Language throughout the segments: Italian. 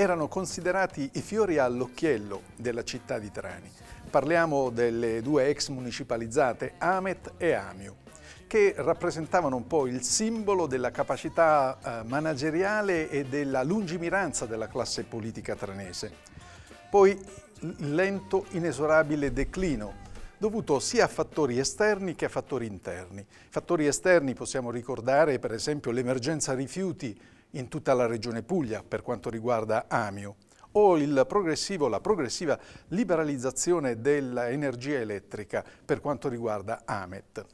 erano considerati i fiori all'occhiello della città di Trani. Parliamo delle due ex municipalizzate Amet e Amio, che rappresentavano un po' il simbolo della capacità eh, manageriale e della lungimiranza della classe politica tranese. Poi il lento, inesorabile declino dovuto sia a fattori esterni che a fattori interni. Fattori esterni possiamo ricordare per esempio l'emergenza rifiuti in tutta la regione Puglia per quanto riguarda Amio o la progressiva liberalizzazione dell'energia elettrica per quanto riguarda Amet.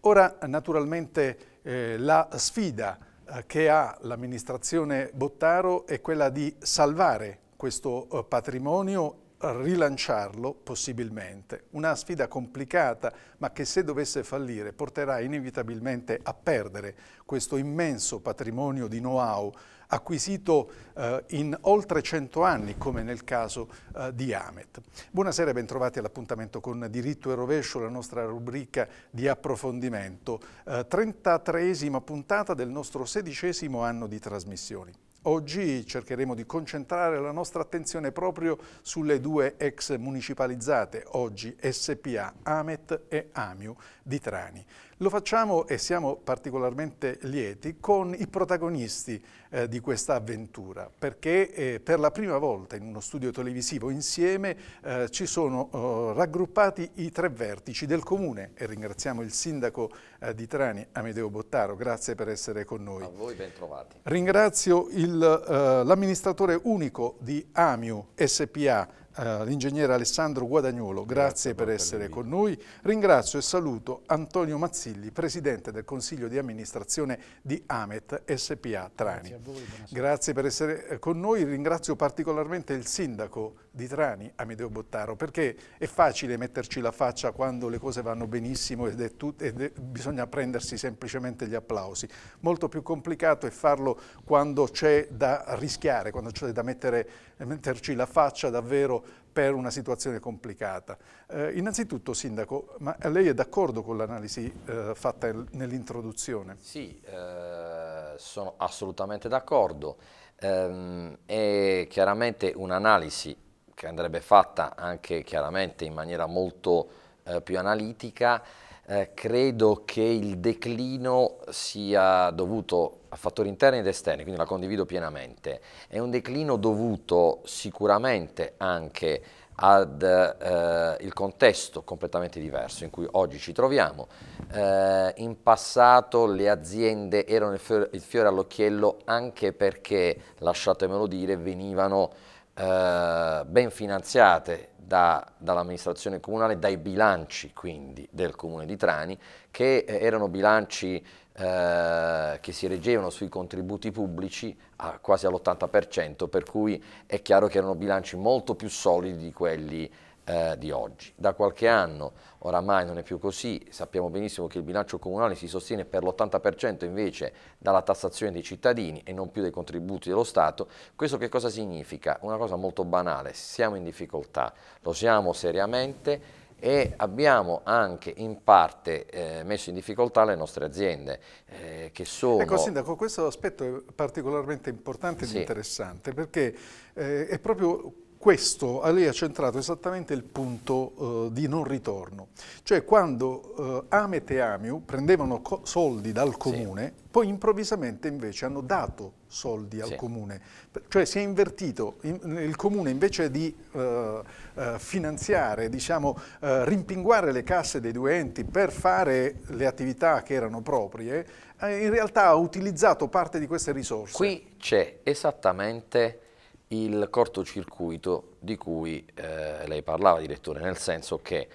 Ora naturalmente eh, la sfida eh, che ha l'amministrazione Bottaro è quella di salvare questo eh, patrimonio rilanciarlo possibilmente. Una sfida complicata, ma che se dovesse fallire porterà inevitabilmente a perdere questo immenso patrimonio di know-how acquisito eh, in oltre 100 anni, come nel caso eh, di Amet. Buonasera e bentrovati all'appuntamento con Diritto e Rovescio, la nostra rubrica di approfondimento, eh, 33esima puntata del nostro sedicesimo anno di trasmissioni. Oggi cercheremo di concentrare la nostra attenzione proprio sulle due ex municipalizzate, oggi SPA Amet e Amiu di Trani. Lo facciamo e siamo particolarmente lieti con i protagonisti eh, di questa avventura, perché eh, per la prima volta in uno studio televisivo insieme eh, ci sono oh, raggruppati i tre vertici del comune e ringraziamo il sindaco eh, di Trani, Amedeo Bottaro, grazie per essere con noi. A voi ben trovati. Ringrazio eh, l'amministratore unico di Amiu SPA, Uh, l'ingegnere Alessandro Guadagnolo, grazie, grazie per essere con noi. Ringrazio e saluto Antonio Mazzilli, Presidente del Consiglio di Amministrazione di Amet SPA Trani. Grazie, voi, grazie per essere eh, con noi, ringrazio particolarmente il Sindaco di Trani, Amedeo Bottaro, perché è facile metterci la faccia quando le cose vanno benissimo ed, è tut- bisogna prendersi semplicemente gli applausi. Molto più complicato è farlo quando c'è da rischiare, quando c'è da mettere metterci la faccia davvero per una situazione complicata. Eh, innanzitutto, Sindaco, ma lei è d'accordo con l'analisi eh, fatta nell'introduzione? Sì, eh, sono assolutamente d'accordo. Ehm, è chiaramente un'analisi che andrebbe fatta anche chiaramente in maniera molto eh, più analitica eh, credo che il declino sia dovuto a fattori interni ed esterni, quindi la condivido pienamente. È un declino dovuto sicuramente anche ad eh, il contesto completamente diverso in cui oggi ci troviamo. Eh, in passato le aziende erano il fiore, il fiore all'occhiello anche perché, lasciatemelo dire, venivano eh, ben finanziate da, dall'amministrazione comunale, dai bilanci quindi del comune di Trani, che eh, erano bilanci eh, che si reggevano sui contributi pubblici a quasi all'80%, per cui è chiaro che erano bilanci molto più solidi di quelli eh, di oggi. Da qualche anno oramai non è più così, sappiamo benissimo che il bilancio comunale si sostiene per l'80% invece dalla tassazione dei cittadini e non più dai contributi dello Stato. Questo che cosa significa? Una cosa molto banale, siamo in difficoltà, lo siamo seriamente e abbiamo anche in parte eh, messo in difficoltà le nostre aziende eh, che sono... Ecco Sindaco, questo aspetto è particolarmente importante ed interessante perché eh, è proprio questo a lei ha centrato esattamente il punto eh, di non ritorno, cioè quando eh, Amet e Amiu prendevano soldi dal comune, sì. poi improvvisamente invece hanno dato soldi al sì. comune, cioè si è invertito, in, il comune invece di eh, eh finanziare, diciamo, eh, rimpinguare le casse dei due enti per fare le attività che erano proprie, eh, in realtà ha utilizzato parte di queste risorse. Qui c'è esattamente il cortocircuito di cui eh, lei parlava, direttore, nel senso che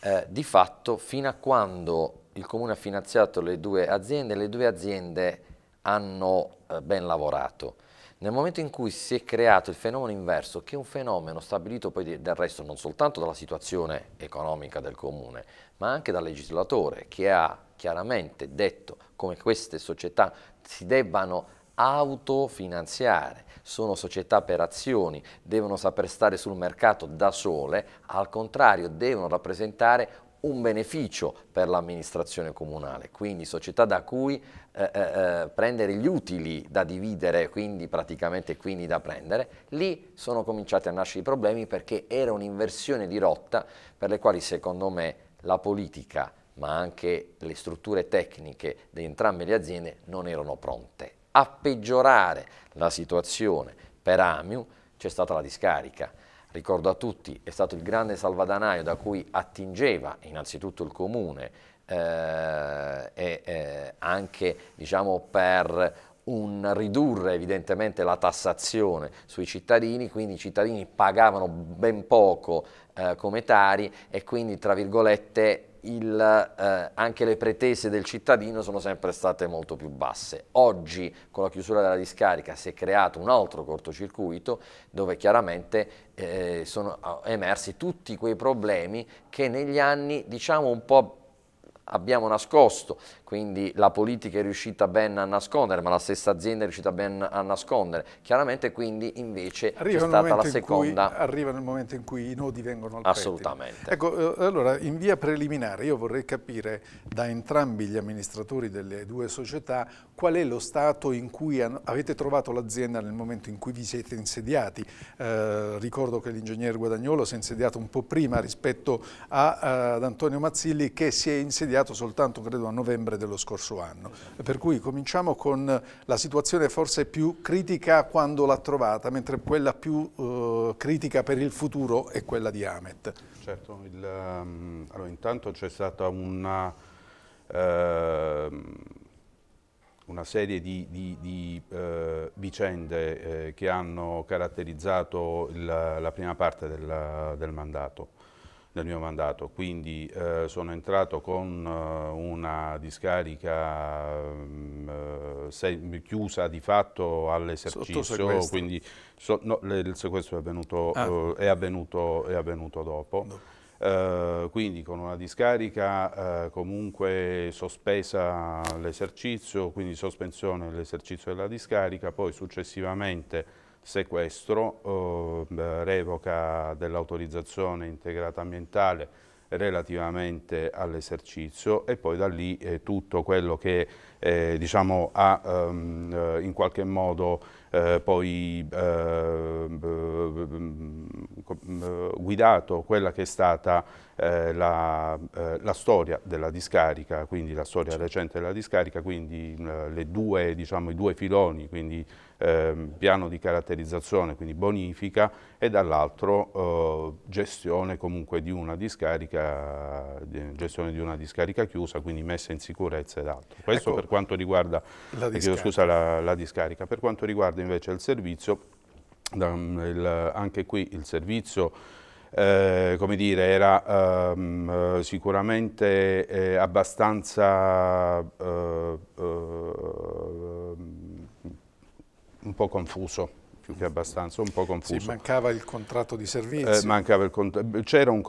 eh, di fatto fino a quando il Comune ha finanziato le due aziende, le due aziende hanno eh, ben lavorato. Nel momento in cui si è creato il fenomeno inverso, che è un fenomeno stabilito poi del resto non soltanto dalla situazione economica del Comune, ma anche dal legislatore che ha chiaramente detto come queste società si debbano autofinanziare, sono società per azioni, devono saper stare sul mercato da sole, al contrario devono rappresentare un beneficio per l'amministrazione comunale, quindi società da cui eh, eh, eh prendere gli utili da dividere, quindi praticamente quindi da prendere, lì sono cominciati a nascere i problemi perché era un'inversione di rotta per le quali secondo me la politica ma anche le strutture tecniche di entrambe le aziende non erano pronte a peggiorare la situazione per Amiu c'è stata la discarica. Ricordo a tutti, è stato il grande salvadanaio da cui attingeva innanzitutto il comune eh, e eh, anche diciamo, per un ridurre evidentemente la tassazione sui cittadini, quindi i cittadini pagavano ben poco eh, come tari e quindi tra virgolette il, eh, anche le pretese del cittadino sono sempre state molto più basse. Oggi con la chiusura della discarica si è creato un altro cortocircuito dove chiaramente eh, sono eh, emersi tutti quei problemi che negli anni diciamo un po' abbiamo nascosto, quindi la politica è riuscita ben a nascondere, ma la stessa azienda è riuscita ben a nascondere. Chiaramente quindi invece arriva c'è stata la seconda. Cui, arriva nel momento in cui i nodi vengono al Assolutamente. Pettine. Ecco, eh, allora in via preliminare io vorrei capire da entrambi gli amministratori delle due società qual è lo stato in cui avete trovato l'azienda nel momento in cui vi siete insediati. Eh, ricordo che l'ingegnere Guadagnolo si è insediato un po' prima rispetto a, eh, ad Antonio Mazzilli che si è insediato cambiato soltanto credo a novembre dello scorso anno. Per cui cominciamo con la situazione forse più critica quando l'ha trovata, mentre quella più eh, critica per il futuro è quella di Amet. Certo, il, um, allora, intanto c'è stata una, eh, una serie di, di, di eh, vicende eh, che hanno caratterizzato il, la prima parte del, del mandato del mio mandato, quindi eh, sono entrato con eh, una discarica mm, eh, se, chiusa di fatto all'esercizio, quindi so, no, le, il sequestro è avvenuto, ah. Eh, è avvenuto, è avvenuto dopo. No. Eh, quindi con una discarica eh, comunque sospesa l'esercizio, quindi sospensione dell'esercizio della discarica, poi successivamente sequestro, eh, revoca dell'autorizzazione integrata ambientale relativamente all'esercizio e poi da lì eh, tutto quello che eh, diciamo, ha ehm, eh, in qualche modo eh, poi eh, Mm, guidato quella che è stata eh, la, eh, la, storia della discarica, quindi la storia recente della discarica, quindi eh, due, diciamo, i due filoni, quindi ehm, piano di caratterizzazione, quindi bonifica e dall'altro eh, gestione comunque di una discarica, gestione di una discarica chiusa, quindi messa in sicurezza ed altro. Questo ecco, per quanto riguarda la discarica. Scusa, la, la discarica. Per quanto riguarda invece il servizio, Mm, il, anche qui il servizio eh, come dire, era ehm, eh, sicuramente eh, abbastanza eh, eh, un po' confuso più che abbastanza, un po' confuso. Sì, mancava il contratto di servizio. Eh, c'era,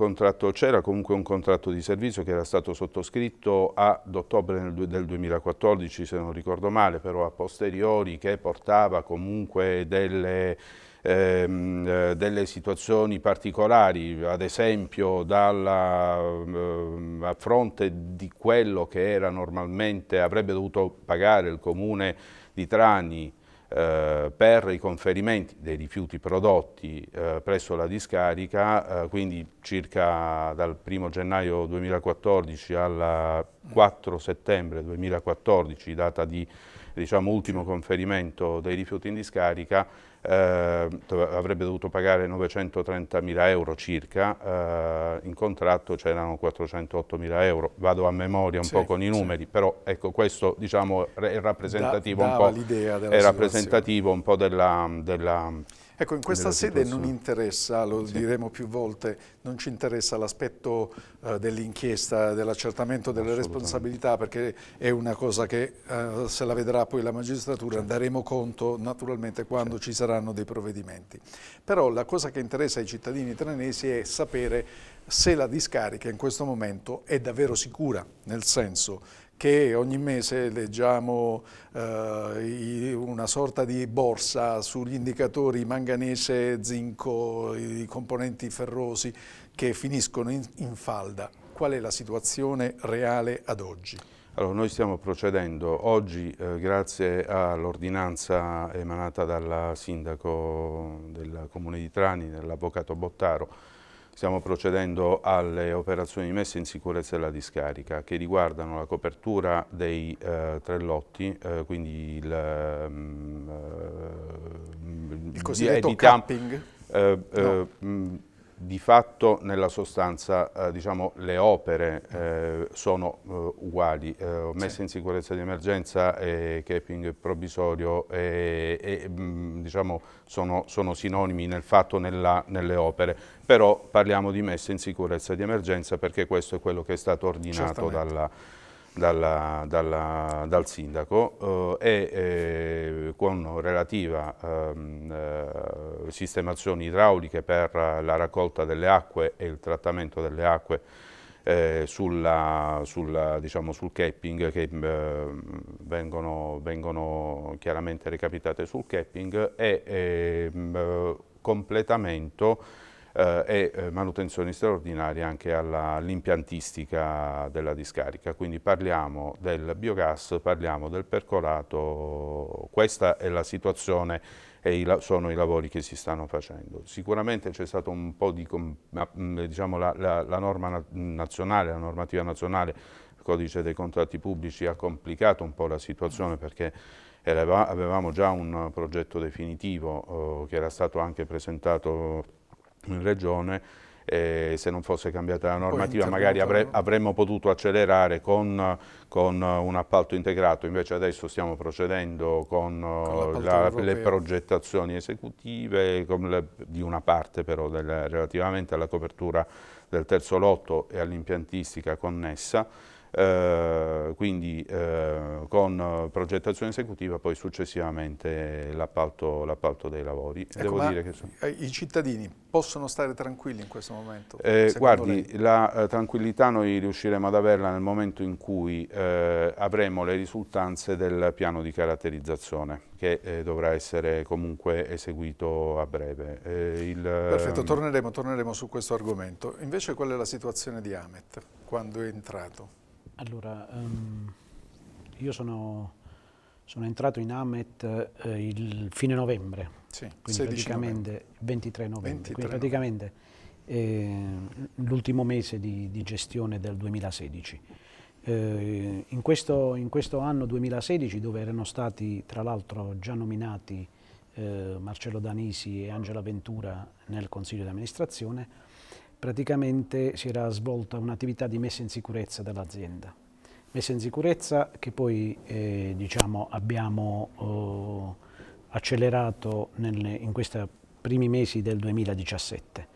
c'era comunque un contratto di servizio che era stato sottoscritto ad ottobre del 2014, se non ricordo male, però a posteriori che portava comunque delle ehm, delle situazioni particolari, ad esempio dalla, ehm, a fronte di quello che era normalmente, avrebbe dovuto pagare il comune di Trani eh, per i conferimenti dei rifiuti prodotti eh, presso la discarica, eh, quindi circa dal 1 gennaio 2014 al 4 settembre 2014, data di diciamo, ultimo conferimento dei rifiuti in discarica, eh, avrebbe dovuto pagare 930 mila euro circa, eh, in contratto c'erano 408 mila euro, vado a memoria un sì, po' con i numeri, sì. però ecco questo diciamo, è rappresentativo, da, un, po', è rappresentativo un po' della, della Ecco, in questa sede non interessa, lo sì. diremo più volte, non ci interessa l'aspetto eh, dell'inchiesta, dell'accertamento delle responsabilità, perché è una cosa che eh, se la vedrà poi la magistratura certo. daremo conto naturalmente quando certo. ci saranno dei provvedimenti. Però la cosa che interessa ai cittadini trenesi è sapere se la discarica in questo momento è davvero sicura, nel senso che ogni mese leggiamo eh, una sorta di borsa sugli indicatori manganese, zinco, i componenti ferrosi che finiscono in, in falda. Qual è la situazione reale ad oggi? Allora, noi stiamo procedendo oggi, eh, grazie all'ordinanza emanata dal sindaco del comune di Trani, dell'avvocato Bottaro, Stiamo procedendo alle operazioni di messa in sicurezza della discarica che riguardano la copertura dei eh, tre lotti, eh, quindi il, um, il cosiddetto editam- capping. Eh, eh no. mh, mm, di fatto nella sostanza eh, diciamo, le opere eh, sono eh, uguali, messa eh, sì. in sicurezza di emergenza e capping provvisorio e, e, mm, diciamo, sono, sono, sinonimi nel fatto nella, nelle opere, però parliamo di messa in sicurezza di emergenza perché questo è quello che è stato ordinato Certamente. dalla dalla, dalla, dal sindaco eh, e eh, con relativa ehm, eh, sistemazioni idrauliche per la raccolta delle acque e il trattamento delle acque eh, sulla, sulla, diciamo, sul capping che ehm, vengono, vengono, chiaramente recapitate sul capping e ehm, completamento eh, e eh, manutenzioni straordinarie anche all'impiantistica della discarica. Quindi parliamo del biogas, parliamo del percolato, questa è la situazione e sono i lavori che si stanno facendo. Sicuramente c'è stato un po' di, mm, diciamo, la, la, la norma nazionale, la normativa nazionale, il codice dei contratti pubblici ha complicato un po' la situazione perché avevamo già un progetto definitivo eh, che era stato anche presentato in Regione eh, se non fosse cambiata la normativa magari avre avremmo potuto accelerare con, con, un appalto integrato, invece adesso stiamo procedendo con, con eh, la, le progettazioni esecutive le, di una parte però del, relativamente alla copertura del terzo lotto e all'impiantistica connessa eh, quindi eh, con progettazione esecutiva poi successivamente l'appalto dei lavori. Ecco, sono... Eh, I cittadini possono stare tranquilli in questo momento? Eh, guardi, lei? la eh, tranquillità noi riusciremo ad averla nel momento in cui avremo le risultanze del piano di caratterizzazione che eh, dovrà essere comunque eseguito a breve. Eh, il, Perfetto, ehm, torneremo, torneremo su questo argomento. Invece qual è la situazione di Amet quando è entrato? Allora, um, io sono, sono, entrato in Amet eh, il fine novembre, sì, quindi praticamente novembre. 23 novembre, 23 quindi praticamente eh, l'ultimo mese di, di, gestione del 2016. Eh, in, questo, in, questo, anno 2016, dove erano stati tra l'altro già nominati eh, Marcello Danisi e Angela Ventura nel Consiglio di amministrazione, praticamente si era svolta un'attività di messa in sicurezza dell'azienda. Messa in sicurezza che poi eh, diciamo, abbiamo eh, accelerato nel, in questi primi mesi del 2017.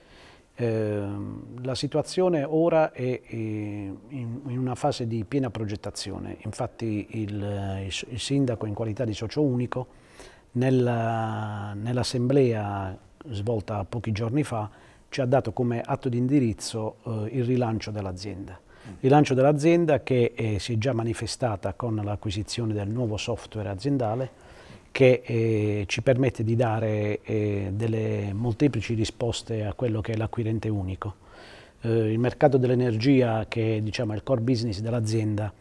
Ehm, la situazione ora è, eh, in, una fase di piena progettazione, infatti il, il, il sindaco in qualità di socio unico nell'assemblea nell svolta pochi giorni fa ci ha dato come atto di indirizzo eh, il rilancio dell'azienda. Rilancio dell'azienda che eh, si è già manifestata con l'acquisizione del nuovo software aziendale che eh, ci permette di dare eh, delle molteplici risposte a quello che è l'acquirente unico. Eh, il mercato dell'energia, che è diciamo, il core business dell'azienda,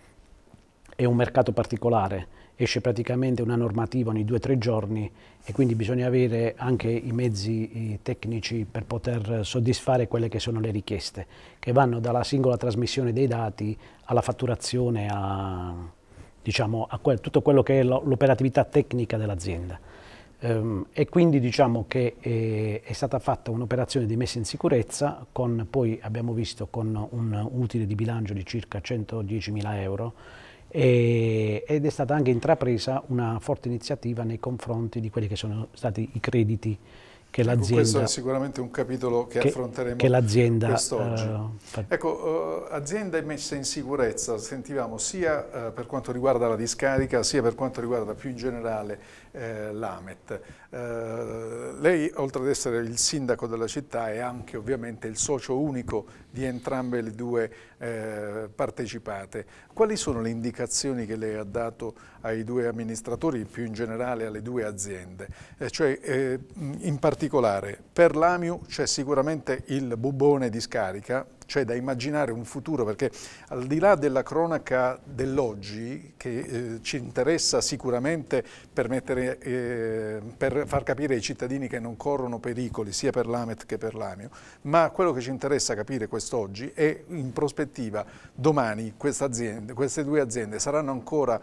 è un mercato particolare esce praticamente una normativa ogni due o tre giorni e quindi bisogna avere anche i mezzi tecnici per poter soddisfare quelle che sono le richieste, che vanno dalla singola trasmissione dei dati alla fatturazione, a, diciamo, a que tutto quello che è l'operatività tecnica dell'azienda. Um, e quindi diciamo che è, eh, è stata fatta un'operazione di messa in sicurezza con poi abbiamo visto con un utile di bilancio di circa 110 mila euro e, ed è stata anche intrapresa una forte iniziativa nei confronti di quelli che sono stati i crediti che ecco, l'azienda... Questo è sicuramente un capitolo che, che affronteremo che l'azienda, quest'oggi. Uh, ecco, uh, azienda e messa in sicurezza, sentivamo sia uh, per quanto riguarda la discarica, sia per quanto riguarda più in generale l'AMET. Eh, lei, oltre ad essere il sindaco della città, è anche ovviamente il socio unico di entrambe le due eh, partecipate. Quali sono le indicazioni che lei ha dato ai due amministratori, più in generale alle due aziende? Eh, cioè, eh, in particolare, per l'AMIU c'è sicuramente il bubone di scarica, cioè da immaginare un futuro, perché al di là della cronaca dell'oggi, che eh, ci interessa sicuramente per, mettere, eh, per, far capire ai cittadini che non corrono pericoli, sia per l'AMET che per l'AMIO, ma quello che ci interessa capire quest'oggi è in prospettiva domani queste due aziende saranno ancora,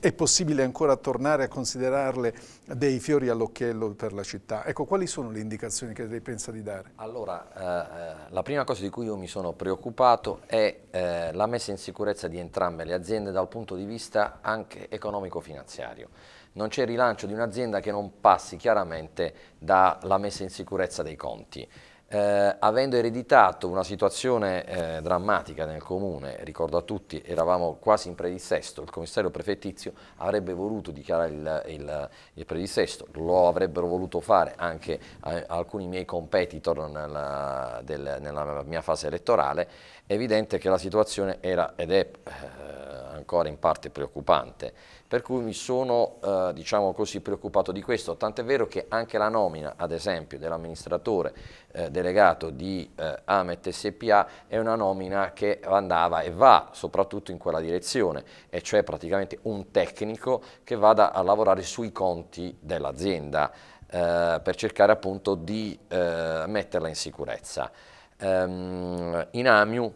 è possibile ancora tornare a considerarle dei fiori all'occhiello per la città. Ecco, quali sono le indicazioni che lei pensa di dare? Allora, eh, eh, la prima cosa di cui io mi sono preoccupato è eh, la messa in sicurezza di entrambe le aziende dal punto di vista anche economico-finanziario. Non c'è rilancio di un'azienda che non passi chiaramente dalla messa in sicurezza dei conti eh, avendo ereditato una situazione eh, drammatica nel comune, ricordo a tutti, eravamo quasi in predissesto, il commissario prefettizio avrebbe voluto dichiarare il, il, il predissesto, lo avrebbero voluto fare anche a, eh, alcuni miei competitor nella, del, nella, mia fase elettorale, è evidente che la situazione era ed è eh, ancora in parte preoccupante per cui mi sono eh, diciamo così, preoccupato di questo, tant'è vero che anche la nomina, ad esempio, dell'amministratore eh, delegato di eh, Amet SPA è una nomina che andava e va soprattutto in quella direzione, e cioè praticamente un tecnico che vada a lavorare sui conti dell'azienda eh, per cercare appunto di eh, metterla in sicurezza. Um, in AMIU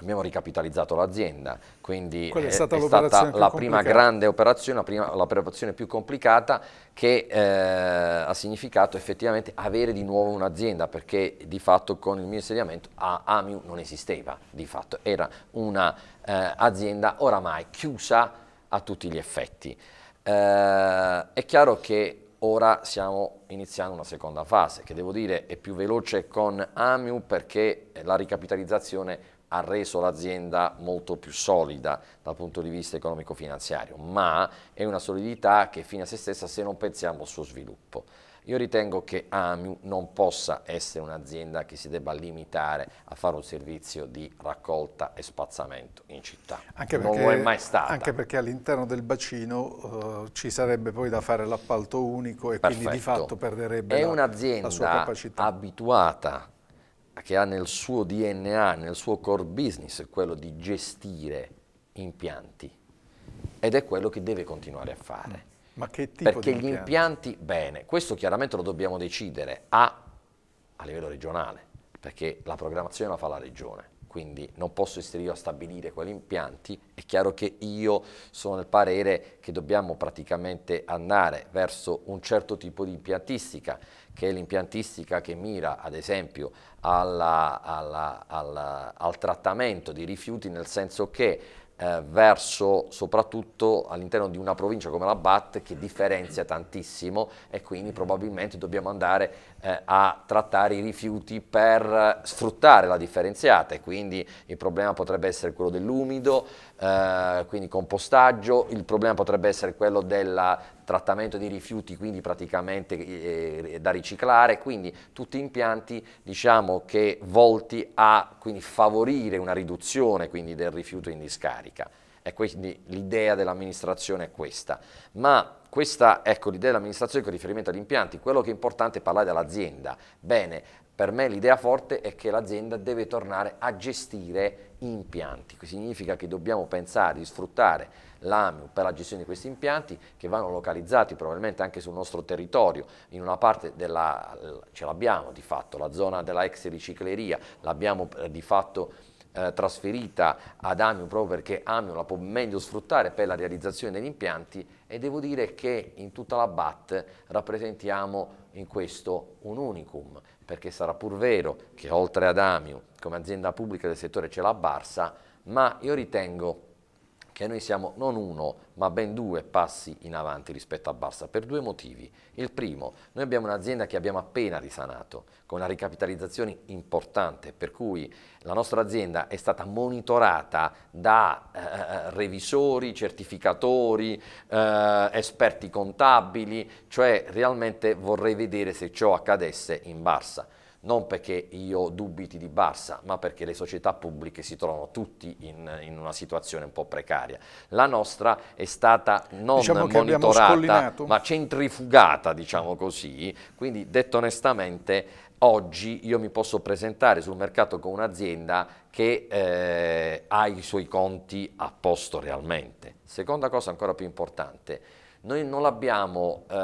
abbiamo ricapitalizzato l'azienda, quindi è stata, è stata la prima grande operazione, la prima, l'operazione più complicata che eh, ha significato effettivamente avere di nuovo un'azienda, perché di fatto con il mio insediamento a AMIU non esisteva, di fatto era un'azienda eh, oramai chiusa a tutti gli effetti. Eh, è chiaro che ora siamo iniziando una seconda fase, che devo dire è più veloce con AMIU perché la ricapitalizzazione ha reso l'azienda molto più solida dal punto di vista economico-finanziario, ma è una solidità che fine a se stessa se non pensiamo al suo sviluppo. Io ritengo che AMU non possa essere un'azienda che si debba limitare a fare un servizio di raccolta e spazzamento in città. Anche perché, non lo è mai stata. Anche perché all'interno del bacino uh, ci sarebbe poi da fare l'appalto unico e Perfetto. quindi di fatto perderebbe la, la sua capacità. È un'azienda abituata che ha nel suo DNA, nel suo core business, quello di gestire impianti ed è quello che deve continuare a fare. Mm. Ma che tipo Perché di impianti? gli impianti, bene, questo chiaramente lo dobbiamo decidere a, a livello regionale, perché la programmazione la fa la regione quindi non posso essere io a stabilire quali impianti, è chiaro che io sono nel parere che dobbiamo praticamente andare verso un certo tipo di impiantistica, che è l'impiantistica che mira ad esempio alla, alla, alla, al trattamento di rifiuti nel senso che eh, verso soprattutto all'interno di una provincia come la BAT che differenzia tantissimo e quindi probabilmente dobbiamo andare eh, a trattare i rifiuti per sfruttare la differenziata e quindi il problema potrebbe essere quello dell'umido, eh, quindi compostaggio, il problema potrebbe essere quello della, trattamento dei rifiuti, quindi praticamente eh, eh, da riciclare, quindi tutti impianti diciamo, che volti a favorire una riduzione quindi, del rifiuto in discarica. E quindi l'idea dell'amministrazione è questa. Ma questa, ecco, l'idea dell'amministrazione con riferimento agli impianti, quello che è importante è parlare dell'azienda. Bene, per me l'idea forte è che l'azienda deve tornare a gestire impianti, significa che dobbiamo pensare di sfruttare l'AMIU per la gestione di questi impianti che vanno localizzati probabilmente anche sul nostro territorio, in una parte della, ce l'abbiamo di fatto, la zona della ex ricicleria, l'abbiamo eh, di fatto eh, trasferita ad Amiu proprio perché Amiu la può meglio sfruttare per la realizzazione degli impianti e devo dire che in tutta la BAT rappresentiamo in questo un unicum, perché sarà pur vero che oltre ad Amiu come azienda pubblica del settore c'è la Barsa, ma io ritengo che noi siamo non uno ma ben due passi in avanti rispetto a Barça per due motivi. Il primo, noi abbiamo un'azienda che abbiamo appena risanato con una ricapitalizzazione importante per cui la nostra azienda è stata monitorata da eh, eh revisori, certificatori, eh, esperti contabili, cioè realmente vorrei vedere se ciò accadesse in Barça non perché io dubiti di Barça, ma perché le società pubbliche si trovano tutti in, in una situazione un po' precaria. La nostra è stata non diciamo monitorata, ma centrifugata, diciamo così, quindi detto onestamente oggi io mi posso presentare sul mercato con un'azienda che eh, ha i suoi conti a posto realmente. Seconda cosa ancora più importante, noi non l'abbiamo, eh,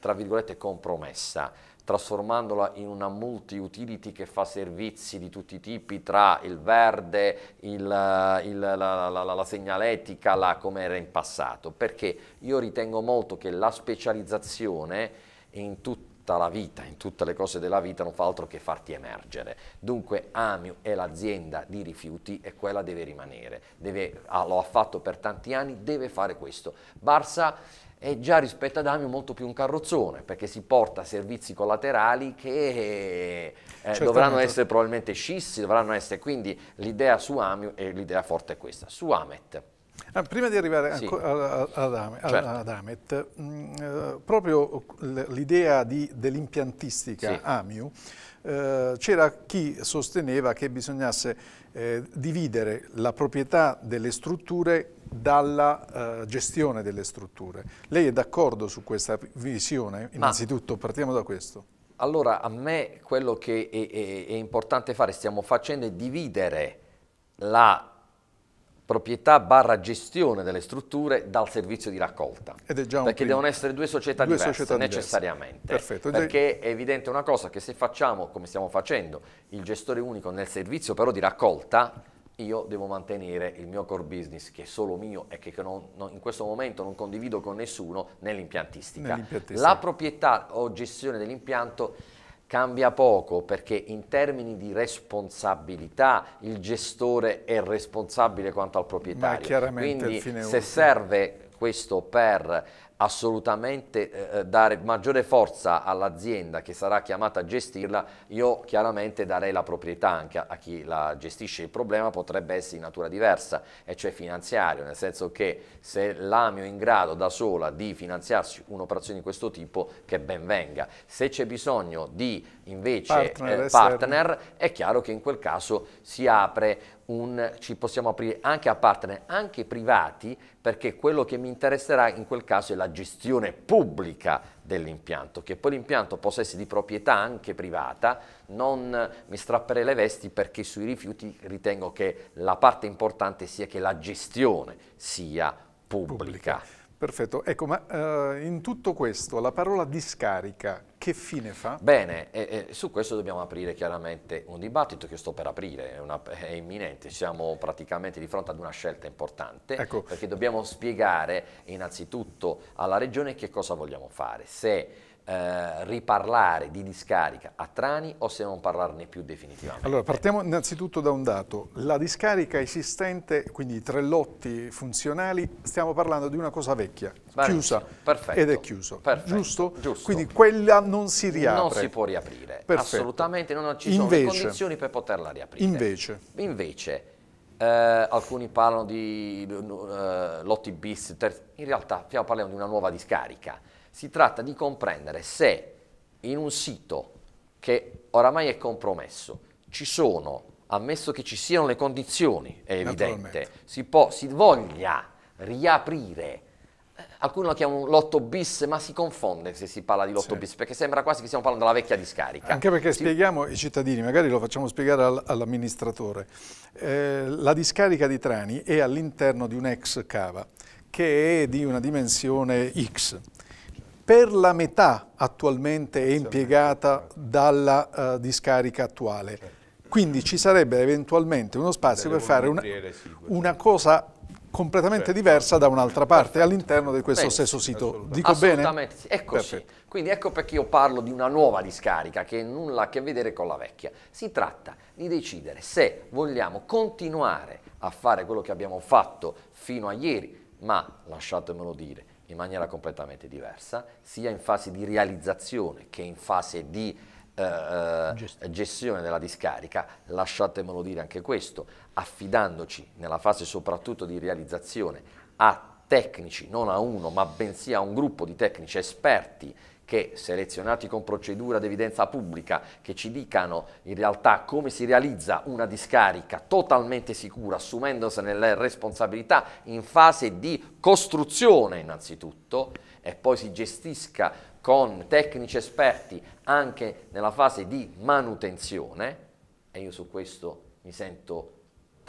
tra virgolette, compromessa trasformandola in una multi-utility che fa servizi di tutti i tipi, tra il verde, il, il, la, la, la, la, segnaletica, la, come era in passato, perché io ritengo molto che la specializzazione in tutta la vita, in tutte le cose della vita, non fa altro che farti emergere. Dunque Amio è l'azienda di rifiuti e quella deve rimanere. Deve, ah, lo ha fatto per tanti anni, deve fare questo. Barsa è già rispetto ad Amio molto più un carrozzone perché si porta servizi collaterali che eh, dovranno essere probabilmente scissi, dovranno essere quindi l'idea su Amio e l'idea forte è questa, su Amet. Ah, prima di arrivare sì. ad, Amet, certo. ad Amet mh, mm, eh, proprio l'idea dell'impiantistica sì. AMIU eh, c'era chi sosteneva che bisognasse eh, dividere la proprietà delle strutture dalla eh, gestione delle strutture. Lei è d'accordo su questa visione? Innanzitutto partiamo da questo. Allora, a me quello che è, è, è, importante fare, stiamo facendo, è dividere la proprietà barra gestione delle strutture dal servizio di raccolta. Perché primo. devono essere due società due diverse società necessariamente. Diverse. Perché è evidente una cosa, che se facciamo come stiamo facendo il gestore unico nel servizio però di raccolta, io devo mantenere il mio core business che è solo mio e che non, non, in questo momento non condivido con nessuno nell'impiantistica. nell'impiantistica. La proprietà o gestione dell'impianto cambia poco perché in termini di responsabilità il gestore è responsabile quanto al proprietario. Ma Quindi se ultimo. serve questo per assolutamente eh, eh, dare maggiore forza all'azienda che sarà chiamata a gestirla, io chiaramente darei la proprietà anche a, a, chi la gestisce. Il problema potrebbe essere di natura diversa, e cioè finanziario, nel senso che se l'AMIO è in grado da sola di finanziarsi un'operazione di questo tipo, che ben venga. Se c'è bisogno di invece partner, eh, partner è chiaro che in quel caso si apre un, ci possiamo aprire anche a partner, anche privati, perché quello che mi interesserà in quel caso è la gestione pubblica dell'impianto, che poi l'impianto possa essere di proprietà anche privata, non mi strapperei le vesti perché sui rifiuti ritengo che la parte importante sia che la gestione sia pubblica. pubblica. Perfetto, ecco, ma eh, in tutto questo la parola discarica che fine fa? Bene, e, e su questo dobbiamo aprire chiaramente un dibattito che sto per aprire, è, una, è, imminente, siamo praticamente di fronte ad una scelta importante, ecco. perché dobbiamo spiegare innanzitutto alla Regione che cosa vogliamo fare, se eh, riparlare di discarica a Trani o se non parlarne più definitivamente? Allora, partiamo innanzitutto da un dato. La discarica esistente, quindi i tre lotti funzionali, stiamo parlando di una cosa vecchia, Barissimo. chiusa Perfetto. ed è chiuso. Perfetto. Giusto? Giusto? Quindi quella non si riapre. Non si può riaprire, Perfetto. assolutamente, non ci sono invece, le condizioni per poterla riaprire. Invece? Invece, eh, alcuni parlano di eh, lotti bis, in realtà stiamo parlando di una nuova discarica si tratta di comprendere se in un sito che oramai è compromesso ci sono, ammesso che ci siano le condizioni, è evidente, si, può, si voglia riaprire eh, alcuni lo chiamano lotto bis, ma si confonde se si parla di lotto sì. bis, perché sembra quasi che stiamo parlando della vecchia discarica. Anche perché si... spieghiamo ai cittadini, magari lo facciamo spiegare all'amministratore, eh, la discarica di Trani è all'interno di un'ex cava che è di una dimensione X per la metà attualmente è impiegata dalla uh, discarica attuale. Certo. Quindi ci sarebbe eventualmente uno spazio per fare una, una cosa completamente certo. diversa da un'altra parte all'interno di questo Penso, stesso sito. Dico assolutamente bene? Sì. Ecco sì. Quindi ecco perché io parlo di una nuova discarica che nulla a che vedere con la vecchia. Si tratta di decidere se vogliamo continuare a fare quello che abbiamo fatto fino a ieri, ma lasciatemelo dire, in maniera completamente diversa, sia in fase di realizzazione che in fase di eh, eh gestione della discarica, lasciatemelo dire anche questo, affidandoci nella fase soprattutto di realizzazione a tecnici, non a uno, ma bensì a un gruppo di tecnici esperti che selezionati con procedura d'evidenza pubblica che ci dicano in realtà come si realizza una discarica totalmente sicura assumendosene le responsabilità in fase di costruzione innanzitutto e poi si gestisca con tecnici esperti anche nella fase di manutenzione e io su questo mi sento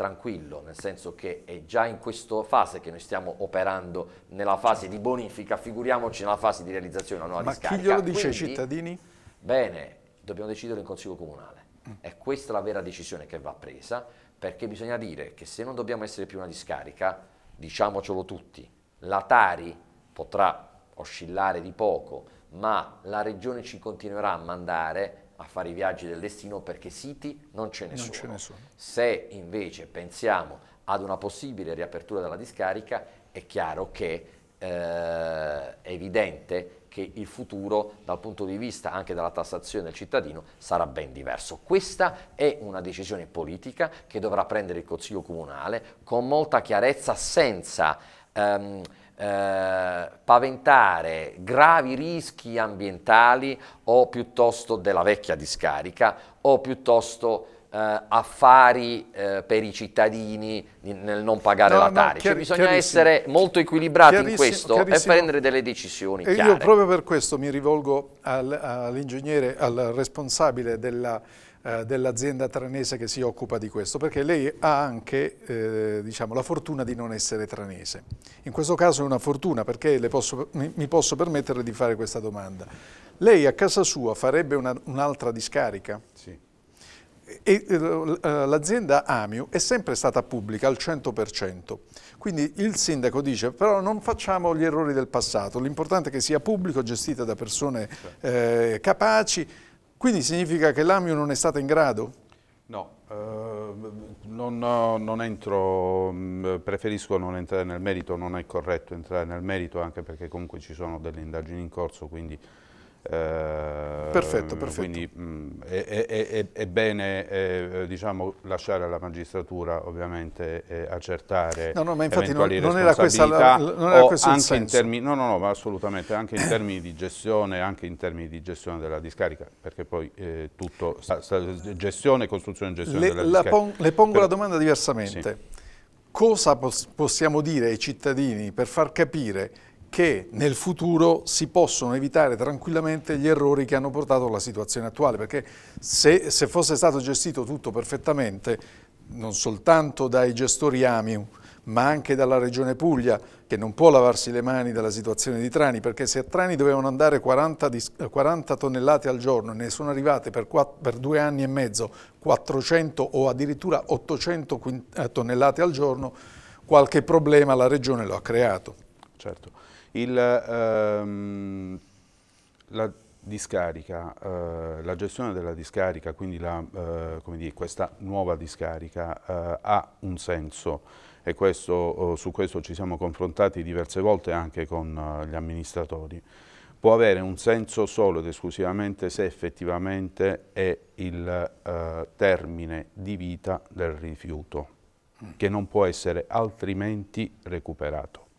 tranquillo, nel senso che è già in questa fase che noi stiamo operando, nella fase di bonifica, figuriamoci nella fase di realizzazione della nuova Ma discarica. Ma chi glielo dice ai cittadini? Bene, dobbiamo decidere in Consiglio Comunale. Mm. È questa la vera decisione che va presa, perché bisogna dire che se non dobbiamo essere più una discarica, diciamocelo tutti, la Tari potrà oscillare di poco, ma la Regione ci continuerà a mandare a fare i viaggi del destino perché siti non ce ne, non sono. Ce ne sono. Se invece pensiamo ad una possibile riapertura della discarica, è chiaro che eh, è evidente che il futuro dal punto di vista anche della tassazione del cittadino sarà ben diverso. Questa è una decisione politica che dovrà prendere il Consiglio Comunale con molta chiarezza senza... Ehm, eh, paventare gravi rischi ambientali o piuttosto della vecchia discarica o piuttosto eh, affari eh, per i cittadini nel non pagare no, la Tari. No, cioè, bisogna essere molto equilibrati in questo e prendere delle decisioni e Io proprio per questo mi rivolgo al, all'ingegnere, al responsabile della eh, dell'azienda tranese che si occupa di questo, perché lei ha anche eh, diciamo, la fortuna di non essere tranese. In questo caso è una fortuna perché posso, mi, posso permettere di fare questa domanda. Lei a casa sua farebbe un'altra un discarica? Sì eh, l'azienda Amio è sempre stata pubblica al 100%. Quindi il sindaco dice però non facciamo gli errori del passato, l'importante è che sia pubblico, gestita da persone certo. eh, capaci quindi significa che l'AMIU non è stata in grado? No, eh, non, non, entro, mm, preferisco non entrare nel merito, non è corretto entrare nel merito anche perché comunque ci sono delle indagini in corso, quindi Ehm, perfetto, perfetto. Quindi mh, mm, è, è, è, è, bene eh, eh diciamo, lasciare alla magistratura ovviamente accertare no, no, ma infatti non, non era questa, la, anche in termini, no, no, no, ma assolutamente, anche in termini di gestione, anche in termini di gestione della discarica, perché poi eh, tutto, sta, sta, gestione, costruzione e gestione le, della discarica. Pon, le pongo Però, la domanda diversamente. Sì. Cosa possiamo dire ai cittadini per far capire che nel futuro si possono evitare tranquillamente gli errori che hanno portato alla situazione attuale, perché se, se fosse stato gestito tutto perfettamente, non soltanto dai gestori AMIU, ma anche dalla Regione Puglia, che non può lavarsi le mani dalla situazione di Trani, perché se a Trani dovevano andare 40, 40 tonnellate al giorno e ne sono arrivate per, 4, per, due anni e mezzo 400 o addirittura 800 eh, tonnellate al giorno, qualche problema la Regione lo ha creato. Certo. Il, ehm, la discarica, eh, la gestione della discarica, quindi la, eh, dire, questa nuova discarica eh, ha un senso e questo, oh, su questo ci siamo confrontati diverse volte anche con eh, gli amministratori. Può avere un senso solo ed esclusivamente se effettivamente è il eh, termine di vita del rifiuto, mm. che non può essere altrimenti recuperato.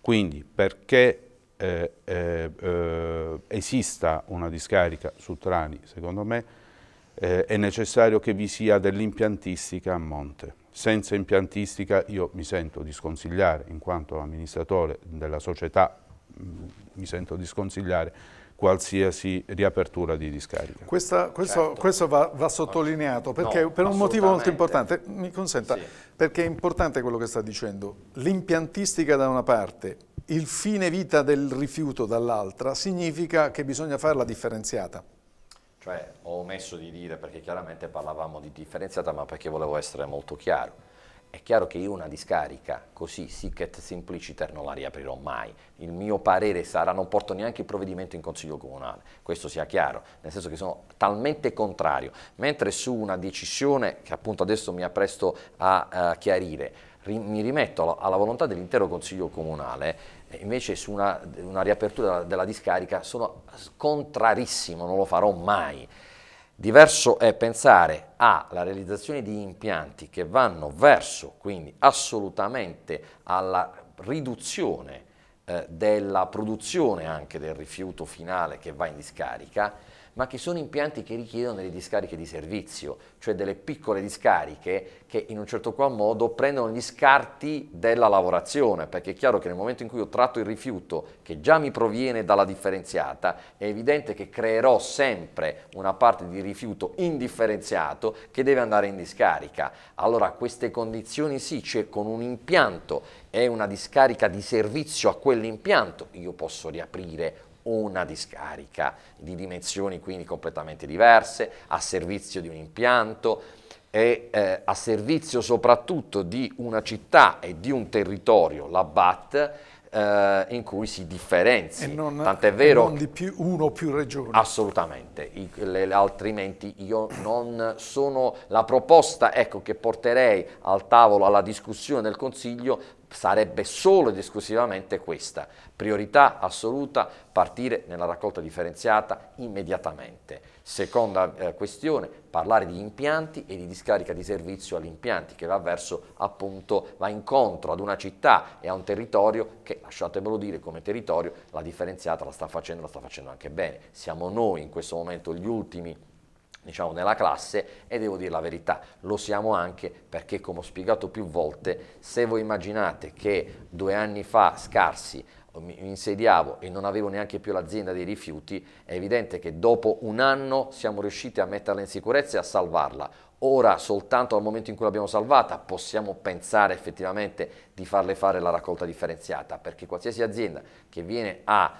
Quindi perché eh, eh, eh, esista una discarica su Trani, secondo me, eh, è necessario che vi sia dell'impiantistica a monte. Senza impiantistica io mi sento di sconsigliare, in quanto amministratore della società, mh, mm, mi sento di sconsigliare qualsiasi riapertura di discarica. Questa, questo, certo. questo va, va, sottolineato perché no, per un motivo molto importante, mi consenta, sì. perché è importante quello che sta dicendo. L'impiantistica da una parte, il fine vita del rifiuto dall'altra, significa che bisogna farla differenziata. Cioè, ho omesso di dire, perché chiaramente parlavamo di differenziata, ma perché volevo essere molto chiaro è chiaro che io una discarica così, sic simpliciter, non la riaprirò mai. Il mio parere sarà, non porto neanche il provvedimento in Consiglio Comunale, questo sia chiaro, nel senso che sono talmente contrario. Mentre su una decisione, che appunto adesso mi appresto a uh, chiarire, ri mi rimetto alla volontà dell'intero Consiglio Comunale, eh, invece su una, una riapertura della, della discarica sono contrarissimo, non lo farò mai. Diverso è pensare alla realizzazione di impianti che vanno verso, quindi assolutamente alla riduzione eh, della produzione anche del rifiuto finale che va in discarica ma che sono impianti che richiedono delle discariche di servizio, cioè delle piccole discariche che in un certo qual modo prendono gli scarti della lavorazione, perché è chiaro che nel momento in cui io tratto il rifiuto che già mi proviene dalla differenziata, è evidente che creerò sempre una parte di rifiuto indifferenziato che deve andare in discarica. Allora queste condizioni sì, cioè con un impianto è una discarica di servizio a quell'impianto, io posso riaprire una discarica di dimensioni quindi completamente diverse, a servizio di un impianto e eh, a servizio soprattutto di una città e di un territorio, la BAT, eh, in cui si differenzi, tant'è vero... non di più, uno o più regioni. Assolutamente, I, le, altrimenti io non sono... La proposta ecco, che porterei al tavolo, alla discussione del Consiglio, sarebbe solo ed esclusivamente questa, priorità assoluta, partire nella raccolta differenziata immediatamente. Seconda eh, questione, parlare di impianti e di discarica di servizio agli impianti che va verso appunto va incontro ad una città e a un territorio che lasciatemelo dire come territorio la differenziata la sta facendo la sta facendo anche bene. Siamo noi in questo momento gli ultimi diciamo, nella classe e devo dire la verità, lo siamo anche perché come ho spiegato più volte, se voi immaginate che due anni fa scarsi mi insediavo e non avevo neanche più l'azienda dei rifiuti, è evidente che dopo un anno siamo riusciti a metterla in sicurezza e a salvarla. Ora, soltanto al momento in cui l'abbiamo salvata, possiamo pensare effettivamente di farle fare la raccolta differenziata, perché qualsiasi azienda che viene a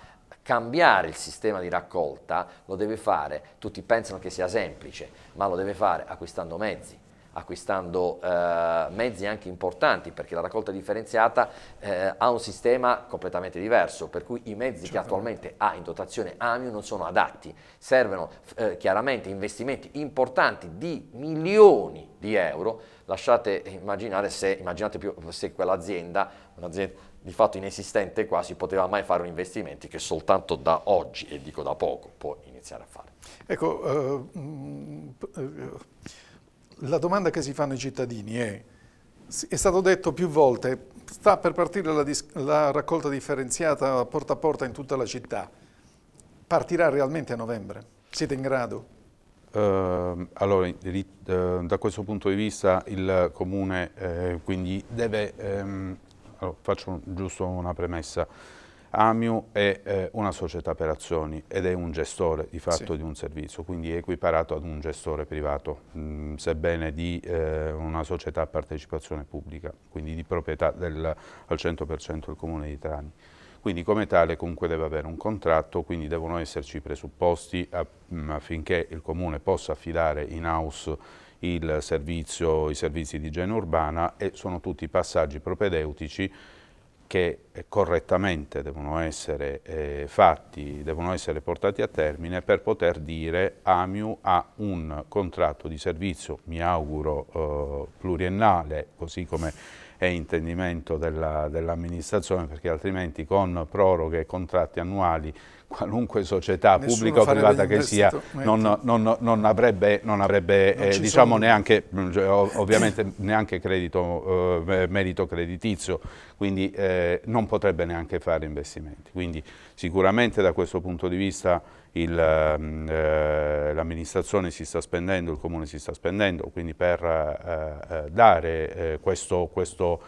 cambiare il sistema di raccolta lo deve fare, tutti pensano che sia semplice, ma lo deve fare acquistando mezzi, acquistando eh, mezzi anche importanti perché la raccolta differenziata eh, ha un sistema completamente diverso per cui i mezzi certo. che attualmente ha in dotazione AMIU non sono adatti servono eh, chiaramente investimenti importanti di milioni di euro lasciate immaginare se, immaginate più, se quell'azienda un'azienda di fatto inesistente qua, si poteva mai fare un investimento che soltanto da oggi, e dico da poco, può iniziare a fare. Ecco, eh, mm, la domanda che si fanno i cittadini è, è stato detto più volte, sta per partire la, la raccolta differenziata porta a porta in tutta la città, partirà realmente a novembre? Siete in grado? Uh, allora, eh, da questo punto di vista il Comune eh, quindi deve ehm, allora, faccio un, giusto una premessa. Amiu è eh, una società per azioni ed è un gestore di fatto sì. di un servizio, quindi è equiparato ad un gestore privato, mh, mm, sebbene di eh, una società a partecipazione pubblica, quindi di proprietà del, al 100% del Comune di Trani. Quindi come tale comunque deve avere un contratto, quindi devono esserci presupposti a, mh, mm, affinché il Comune possa affidare in house il servizio, i servizi di igiene urbana e sono tutti passaggi propedeutici che eh, correttamente devono essere eh, fatti, devono essere portati a termine per poter dire AMIU ha un contratto di servizio, mi auguro eh, pluriennale, così come è intendimento dell'amministrazione, dell perché altrimenti con proroghe e contratti annuali qualunque società pubblica o privata che sia non, non, non, avrebbe, non avrebbe eh, diciamo sono... neanche, cioè, ovviamente neanche credito, eh, eh, merito creditizio, quindi eh, non potrebbe neanche fare investimenti. Quindi sicuramente da questo punto di vista ehm, eh, l'amministrazione si sta spendendo, il comune si sta spendendo, quindi per eh, dare questo, questo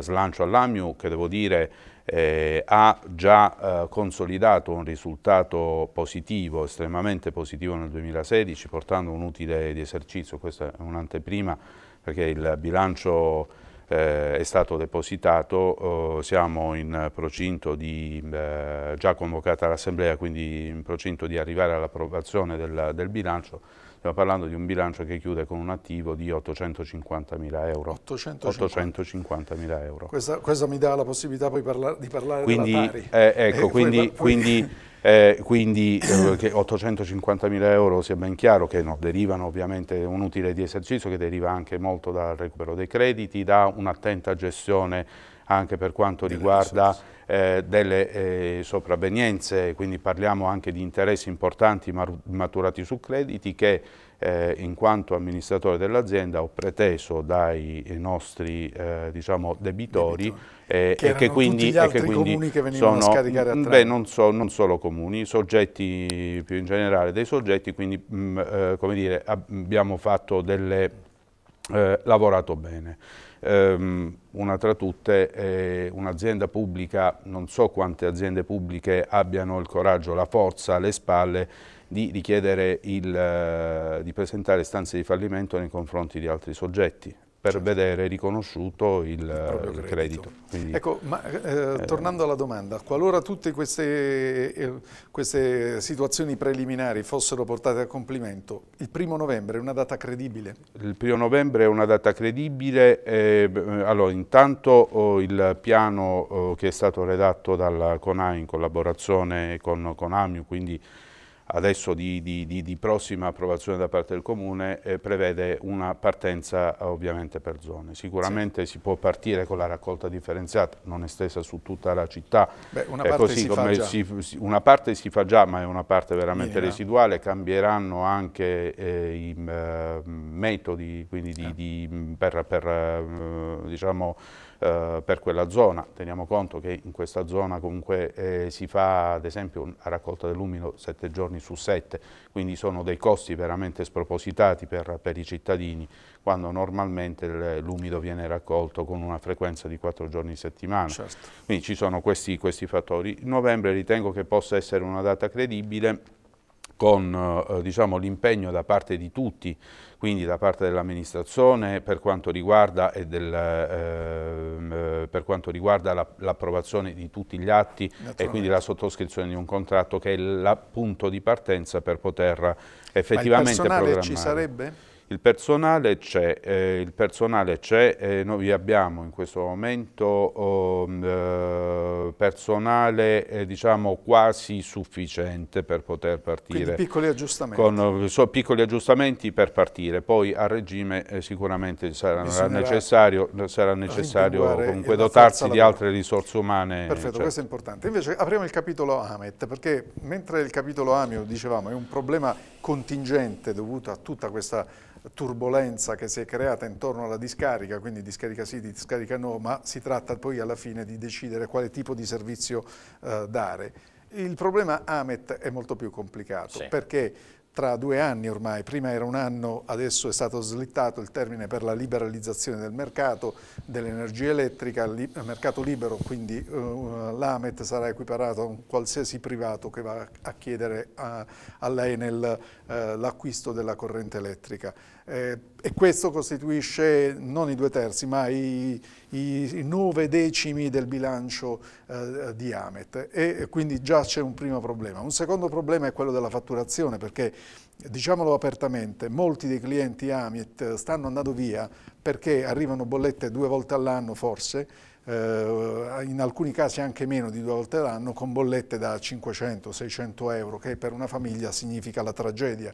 slancio all'AMIU che devo dire eh, ha già eh, consolidato un risultato positivo, estremamente positivo nel 2016, portando un utile di esercizio, questa è un'anteprima perché il bilancio eh, è stato depositato, oh, siamo in procinto di, eh, già convocata l'assemblea, quindi in procinto di arrivare all'approvazione del, del bilancio, Stiamo parlando di un bilancio che chiude con un attivo di 850 mila euro. 850. mila euro. Questa, questa, mi dà la possibilità poi parla di parlare quindi, della pari. Eh, ecco, eh, quindi, poi... quindi, eh, quindi 850 mila euro, sia ben chiaro, che no, derivano ovviamente un utile di esercizio che deriva anche molto dal recupero dei crediti, da un'attenta gestione anche per quanto riguarda eh, delle eh, sopravvenienze, quindi parliamo anche di interessi importanti maturati su crediti che eh, in quanto amministratore dell'azienda ho preteso dai nostri eh, diciamo, debitori, debitori. Che e che quindi, e che quindi che sono, beh, non, so, non, solo comuni, soggetti più in generale dei soggetti, quindi mh, eh, come dire, abbiamo fatto delle, eh, lavorato bene. Um, una tra tutte è un'azienda pubblica, non so quante aziende pubbliche abbiano il coraggio, la forza, alle spalle di richiedere il, uh, di presentare stanze di fallimento nei confronti di altri soggetti per vedere riconosciuto il, il credito. credito. Ecco, ma eh, eh, tornando alla domanda, qualora tutte queste, eh, queste, situazioni preliminari fossero portate a complimento, il primo novembre è una data credibile? Il primo novembre è una data credibile, eh, allora intanto oh, il piano oh, che è stato redatto dalla CONAI in collaborazione con, con AMIU, quindi adesso di, di, di, di, prossima approvazione da parte del Comune eh, prevede una partenza eh, ovviamente per zone. Sicuramente sì. si può partire con la raccolta differenziata, non estesa su tutta la città, Beh, una, parte così, si si, una, parte si fa già ma è una parte veramente Mira. residuale, cambieranno anche eh, i uh, metodi eh. per, per uh, diciamo, eh, per quella zona. Teniamo conto che in questa zona comunque eh, si fa ad esempio a raccolta dell'umido sette giorni su sette, quindi sono dei costi veramente spropositati per, per i cittadini, quando normalmente l'umido viene raccolto con una frequenza di quattro giorni a settimana. Certo. Quindi ci sono questi, questi fattori. In novembre ritengo che possa essere una data credibile con eh, diciamo, l'impegno da parte di tutti quindi da parte dell'amministrazione per quanto riguarda, ehm, eh, l'approvazione la, di tutti gli atti e quindi la sottoscrizione di un contratto che è il punto di partenza per poter effettivamente Ma il personale programmare. ci sarebbe? Il personale c'è, eh, il personale c'è eh, noi abbiamo in questo momento oh, mm, eh, personale eh, diciamo quasi sufficiente per poter partire. Quindi piccoli aggiustamenti. Con eh, so, piccoli aggiustamenti per partire, poi a regime eh, sicuramente sarà Bisognerà necessario, sarà necessario comunque dotarsi di altre risorse umane. Perfetto, certo. questo è importante. Invece apriamo il capitolo AMET perché mentre il capitolo AMIO dicevamo è un problema contingente dovuto a tutta questa turbolenza che si è creata intorno alla discarica, quindi discarica sì, discarica no, ma si tratta poi alla fine di decidere quale tipo di servizio eh, dare. Il problema AMET è molto più complicato sì. perché tra due anni ormai, prima era un anno, adesso è stato slittato il termine per la liberalizzazione del mercato dell'energia elettrica, li, eh, mercato libero, quindi uh, eh, eh, l'AMET sarà equiparato a un qualsiasi privato che va a chiedere all'Enel uh, l'acquisto della corrente elettrica. Eh, e questo costituisce non i due terzi ma i, i nove decimi del bilancio eh, di Amet e quindi già c'è un primo problema. Un secondo problema è quello della fatturazione perché diciamolo apertamente molti dei clienti Amet eh, stanno andando via perché arrivano bollette due volte all'anno forse eh, in alcuni casi anche meno di due volte l'anno, con bollette da 500-600 euro, che per una famiglia significa la tragedia,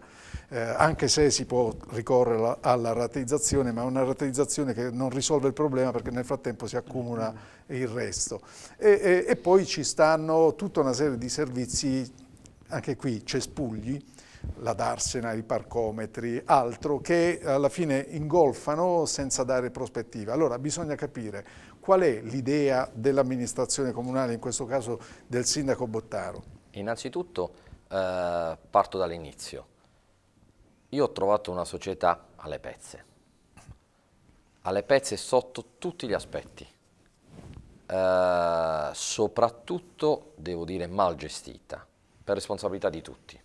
eh, anche se si può ricorrere alla rateizzazione, ma è una rateizzazione che non risolve il problema perché nel frattempo si accumula il resto. E, e, e poi ci stanno tutta una serie di servizi, anche qui cespugli, la darsena, i parcometri, altro che alla fine ingolfano senza dare prospettiva. Allora bisogna capire Qual è l'idea dell'amministrazione comunale, in questo caso del sindaco Bottaro? Innanzitutto eh, parto dall'inizio. Io ho trovato una società alle pezze, alle pezze sotto tutti gli aspetti, eh, soprattutto, devo dire, mal gestita, per responsabilità di tutti.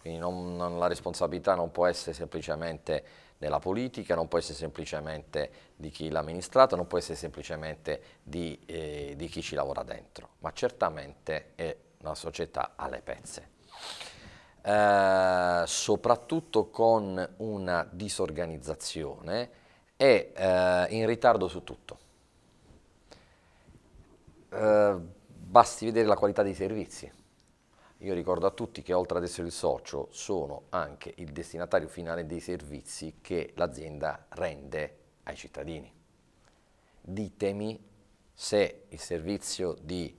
Quindi non, non, la responsabilità non può essere semplicemente nella politica, non può essere semplicemente di chi l'ha amministrata, non può essere semplicemente di, eh, di chi ci lavora dentro, ma certamente è una società alle pezze. Eh, soprattutto con una disorganizzazione e eh, in ritardo su tutto. Eh, basti vedere la qualità dei servizi. Io ricordo a tutti che oltre ad essere il socio sono anche il destinatario finale dei servizi che l'azienda rende ai cittadini. Ditemi se il servizio di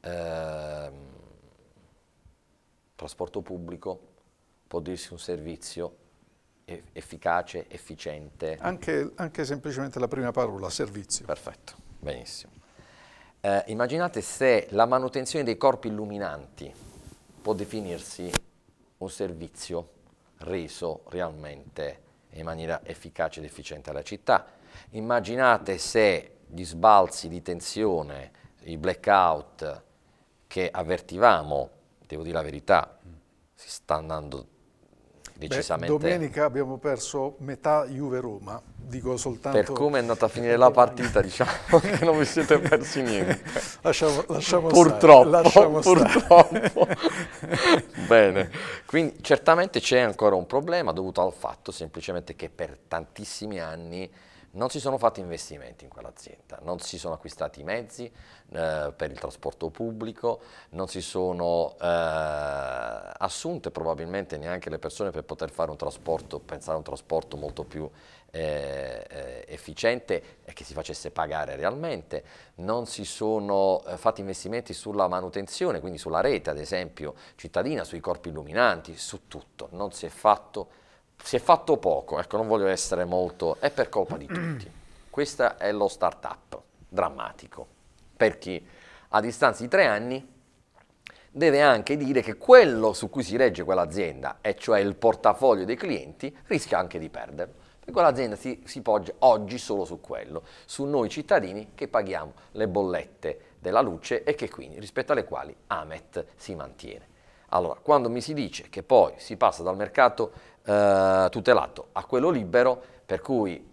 eh, trasporto pubblico può dirsi un servizio efficace, efficiente. Anche, anche semplicemente la prima parola, servizio. Perfetto, benissimo. Eh, immaginate se la manutenzione dei corpi illuminanti può definirsi un servizio reso realmente in maniera efficace ed efficiente alla città. Immaginate se gli sbalzi di tensione, i blackout che avvertivamo, devo dire la verità, si sta andando decisamente. Beh, domenica abbiamo perso metà Juve-Roma, dico soltanto... Per come è andata a finire la partita, diciamo che non vi siete persi niente. lasciamo, lasciamo purtroppo, lasciamo purtroppo. Bene, quindi certamente c'è ancora un problema dovuto al fatto semplicemente che per tantissimi anni non si sono fatti investimenti in quell'azienda, non si sono acquistati i mezzi eh, per il trasporto pubblico, non si sono eh, assunte probabilmente neanche le persone per poter fare un trasporto, pensare a un trasporto molto più eh, eh efficiente e che si facesse pagare realmente, non si sono eh, fatti investimenti sulla manutenzione, quindi sulla rete ad esempio cittadina, sui corpi illuminanti, su tutto, non si è fatto si è fatto poco, ecco, non voglio essere molto, è per colpa di tutti. Questo è lo start-up drammatico, per chi a distanza di tre anni deve anche dire che quello su cui si regge quell'azienda, e cioè il portafoglio dei clienti, rischia anche di perderlo. E quell'azienda si, si poggia oggi solo su quello, su noi cittadini che paghiamo le bollette della luce e che quindi rispetto alle quali Amet si mantiene. Allora, quando mi si dice che poi si passa dal mercato eh, tutelato a quello libero, per cui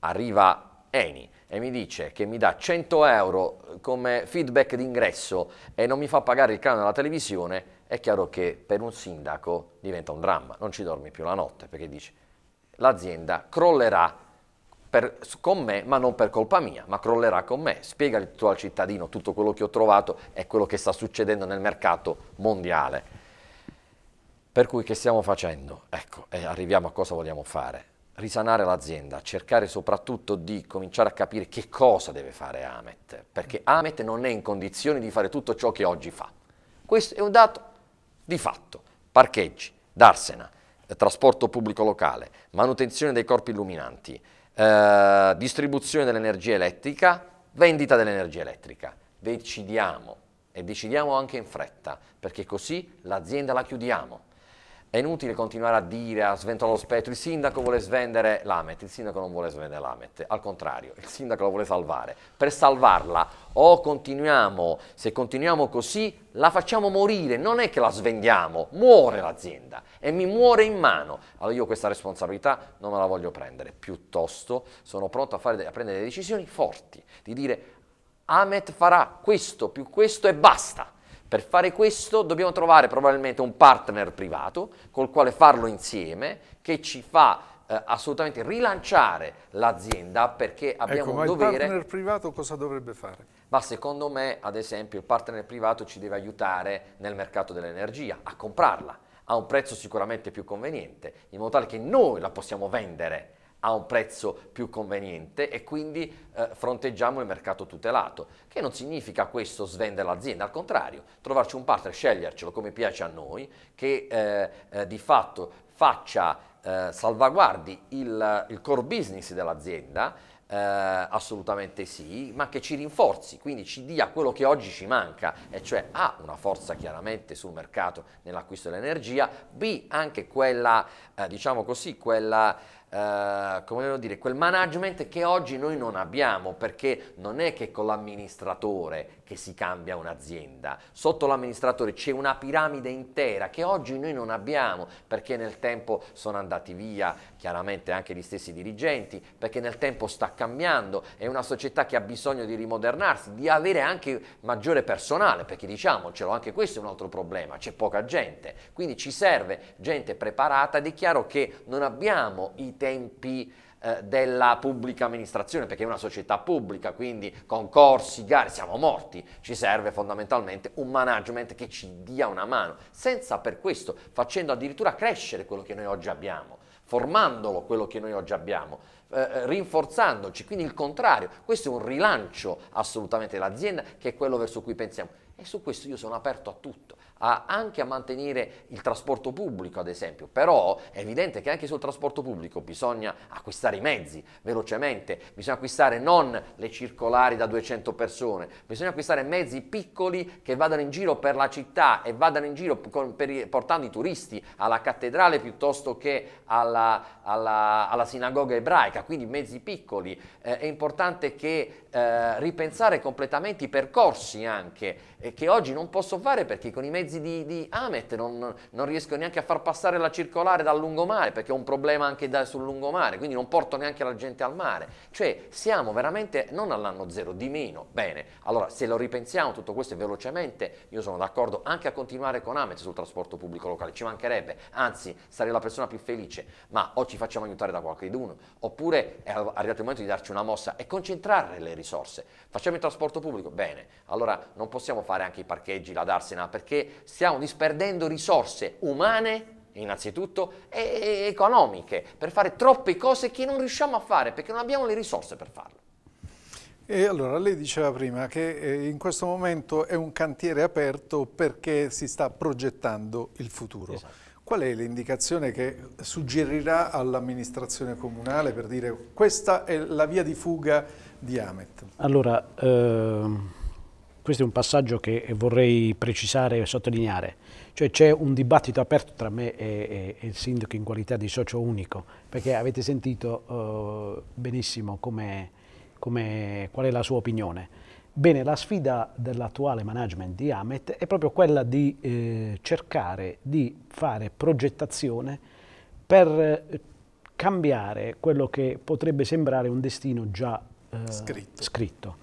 arriva Eni e mi dice che mi dà 100 euro eh, come feedback d'ingresso e non mi fa pagare il canale della televisione, è chiaro che per un sindaco diventa un dramma, non ci dormi più la notte perché dici l'azienda crollerà per, con me, ma non per colpa mia, ma crollerà con me. Spiega tu al cittadino tutto quello che ho trovato e quello che sta succedendo nel mercato mondiale. Per cui che stiamo facendo? Ecco, e eh, arriviamo a cosa vogliamo fare. Risanare l'azienda, cercare soprattutto di cominciare a capire che cosa deve fare Amet, perché Amet non è in condizioni di fare tutto ciò che oggi fa. Questo è un dato di fatto. Parcheggi, darsena, eh, trasporto pubblico locale, manutenzione dei corpi illuminanti, eh, distribuzione dell'energia elettrica, vendita dell'energia elettrica. Decidiamo e decidiamo anche in fretta, perché così l'azienda la chiudiamo. È inutile continuare a dire, a sventolare lo spettro, il sindaco vuole svendere l'Amet, il sindaco non vuole svendere l'Amet, al contrario, il sindaco la vuole salvare. Per salvarla o continuiamo, se continuiamo così, la facciamo morire, non è che la svendiamo, muore l'azienda e mi muore in mano. Allora io questa responsabilità non me la voglio prendere, piuttosto sono pronto a, fare, a prendere decisioni forti, di dire Amet farà questo più questo e basta per fare questo dobbiamo trovare probabilmente un partner privato col quale farlo insieme, che ci fa eh, assolutamente rilanciare l'azienda perché ecco, abbiamo ecco, un dovere... il partner privato cosa dovrebbe fare? Ma secondo me, ad esempio, il partner privato ci deve aiutare nel mercato dell'energia a comprarla a un prezzo sicuramente più conveniente, in modo tale che noi la possiamo vendere a un prezzo più conveniente e quindi eh, fronteggiamo il mercato tutelato, che non significa questo svendere l'azienda, al contrario, trovarci un partner, scegliercelo come piace a noi, che eh, eh, di fatto faccia, eh, salvaguardi il, il core business dell'azienda, eh, assolutamente sì, ma che ci rinforzi, quindi ci dia quello che oggi ci manca, e cioè A, una forza chiaramente sul mercato nell'acquisto dell'energia, B, anche quella, eh, diciamo così, quella eh, come devo dire, quel management che oggi noi non abbiamo, perché non è che con l'amministratore che si cambia un'azienda. Sotto l'amministratore c'è una piramide intera che oggi noi non abbiamo perché nel tempo sono andati via chiaramente anche gli stessi dirigenti, perché nel tempo sta cambiando, è una società che ha bisogno di rimodernarsi, di avere anche maggiore personale, perché diciamocelo, anche questo è un altro problema, c'è poca gente, quindi ci serve gente preparata ed è chiaro che non abbiamo i tempi eh, della pubblica amministrazione, perché è una società pubblica, quindi concorsi, gare, siamo morti, ci serve fondamentalmente un management che ci dia una mano, senza per questo, facendo addirittura crescere quello che noi oggi abbiamo, formandolo quello che noi oggi abbiamo, eh, eh rinforzandoci, quindi il contrario, questo è un rilancio assolutamente dell'azienda che è quello verso cui pensiamo e su questo io sono aperto a tutto, a, anche a mantenere il trasporto pubblico, ad esempio. Però è evidente che anche sul trasporto pubblico bisogna acquistare i mezzi velocemente, bisogna acquistare non le circolari da 200 persone, bisogna acquistare mezzi piccoli che vadano in giro per la città e vadano in giro con, per, portando i turisti alla cattedrale piuttosto che alla, alla, alla sinagoga ebraica, quindi mezzi piccoli. Eh, è importante che eh, ripensare completamente i percorsi anche, eh, che oggi non posso fare perché con i mezzi di, di Amet non, non, riesco neanche a far passare la circolare dal lungomare, perché è un problema anche da, sul lungomare, quindi non porto neanche la gente al mare. Cioè siamo veramente non all'anno zero, di meno. Bene, allora se lo ripensiamo tutto questo velocemente, io sono d'accordo anche a continuare con Amet sul trasporto pubblico locale, ci mancherebbe, anzi sarei la persona più felice, ma o ci facciamo aiutare da qualcheduno, oppure è arrivato il momento di darci una mossa e concentrare le risorse risorse. Facciamo il trasporto pubblico? Bene, allora non possiamo fare anche i parcheggi, la darsena, perché stiamo disperdendo risorse umane innanzitutto e economiche per fare troppe cose che non riusciamo a fare perché non abbiamo le risorse per farlo. E allora, lei diceva prima che eh, in questo momento è un cantiere aperto perché si sta progettando il futuro. Esatto. Qual è l'indicazione che suggerirà all'amministrazione comunale per dire questa è la via di fuga di Amet? Allora, ehm, questo è un passaggio che vorrei precisare e sottolineare. Cioè c'è un dibattito aperto tra me e, e, e, il sindaco in qualità di socio unico, perché avete sentito eh, benissimo come, come, qual è la sua opinione. Bene, la sfida dell'attuale management di Amet è proprio quella di eh, cercare di fare progettazione per eh, cambiare quello che potrebbe sembrare un destino già eh, scritto. scritto.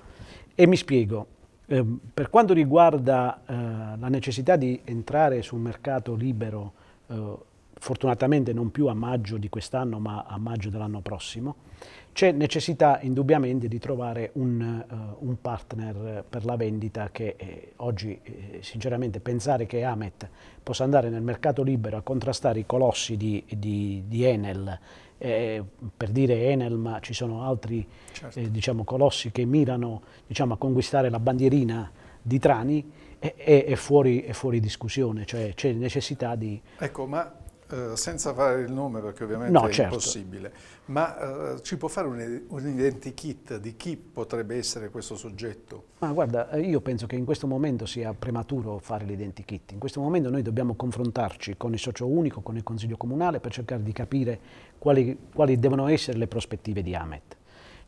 E mi spiego, eh, per quanto riguarda eh, la necessità di entrare sul mercato libero, eh, fortunatamente non più a maggio di quest'anno ma a maggio dell'anno prossimo, c'è necessità indubbiamente di trovare un, uh, un, partner per la vendita che eh, oggi eh, sinceramente pensare che Amet possa andare nel mercato libero a contrastare i colossi di, di, di Enel eh, per dire Enel, ma ci sono altri eh, certo. eh, diciamo, colossi che mirano diciamo, a conquistare la bandierina di Trani, è, è, è, fuori, è fuori, discussione, cioè c'è necessità di... Ecco, ma eh, senza fare il nome perché ovviamente no, è certo. impossibile, ma eh, ci può fare un, un, identikit di chi potrebbe essere questo soggetto? Ma guarda, eh, io penso che in questo momento sia prematuro fare l'identikit, in questo momento noi dobbiamo confrontarci con il socio unico, con il Consiglio Comunale per cercare di capire quali, quali devono essere le prospettive di Amet.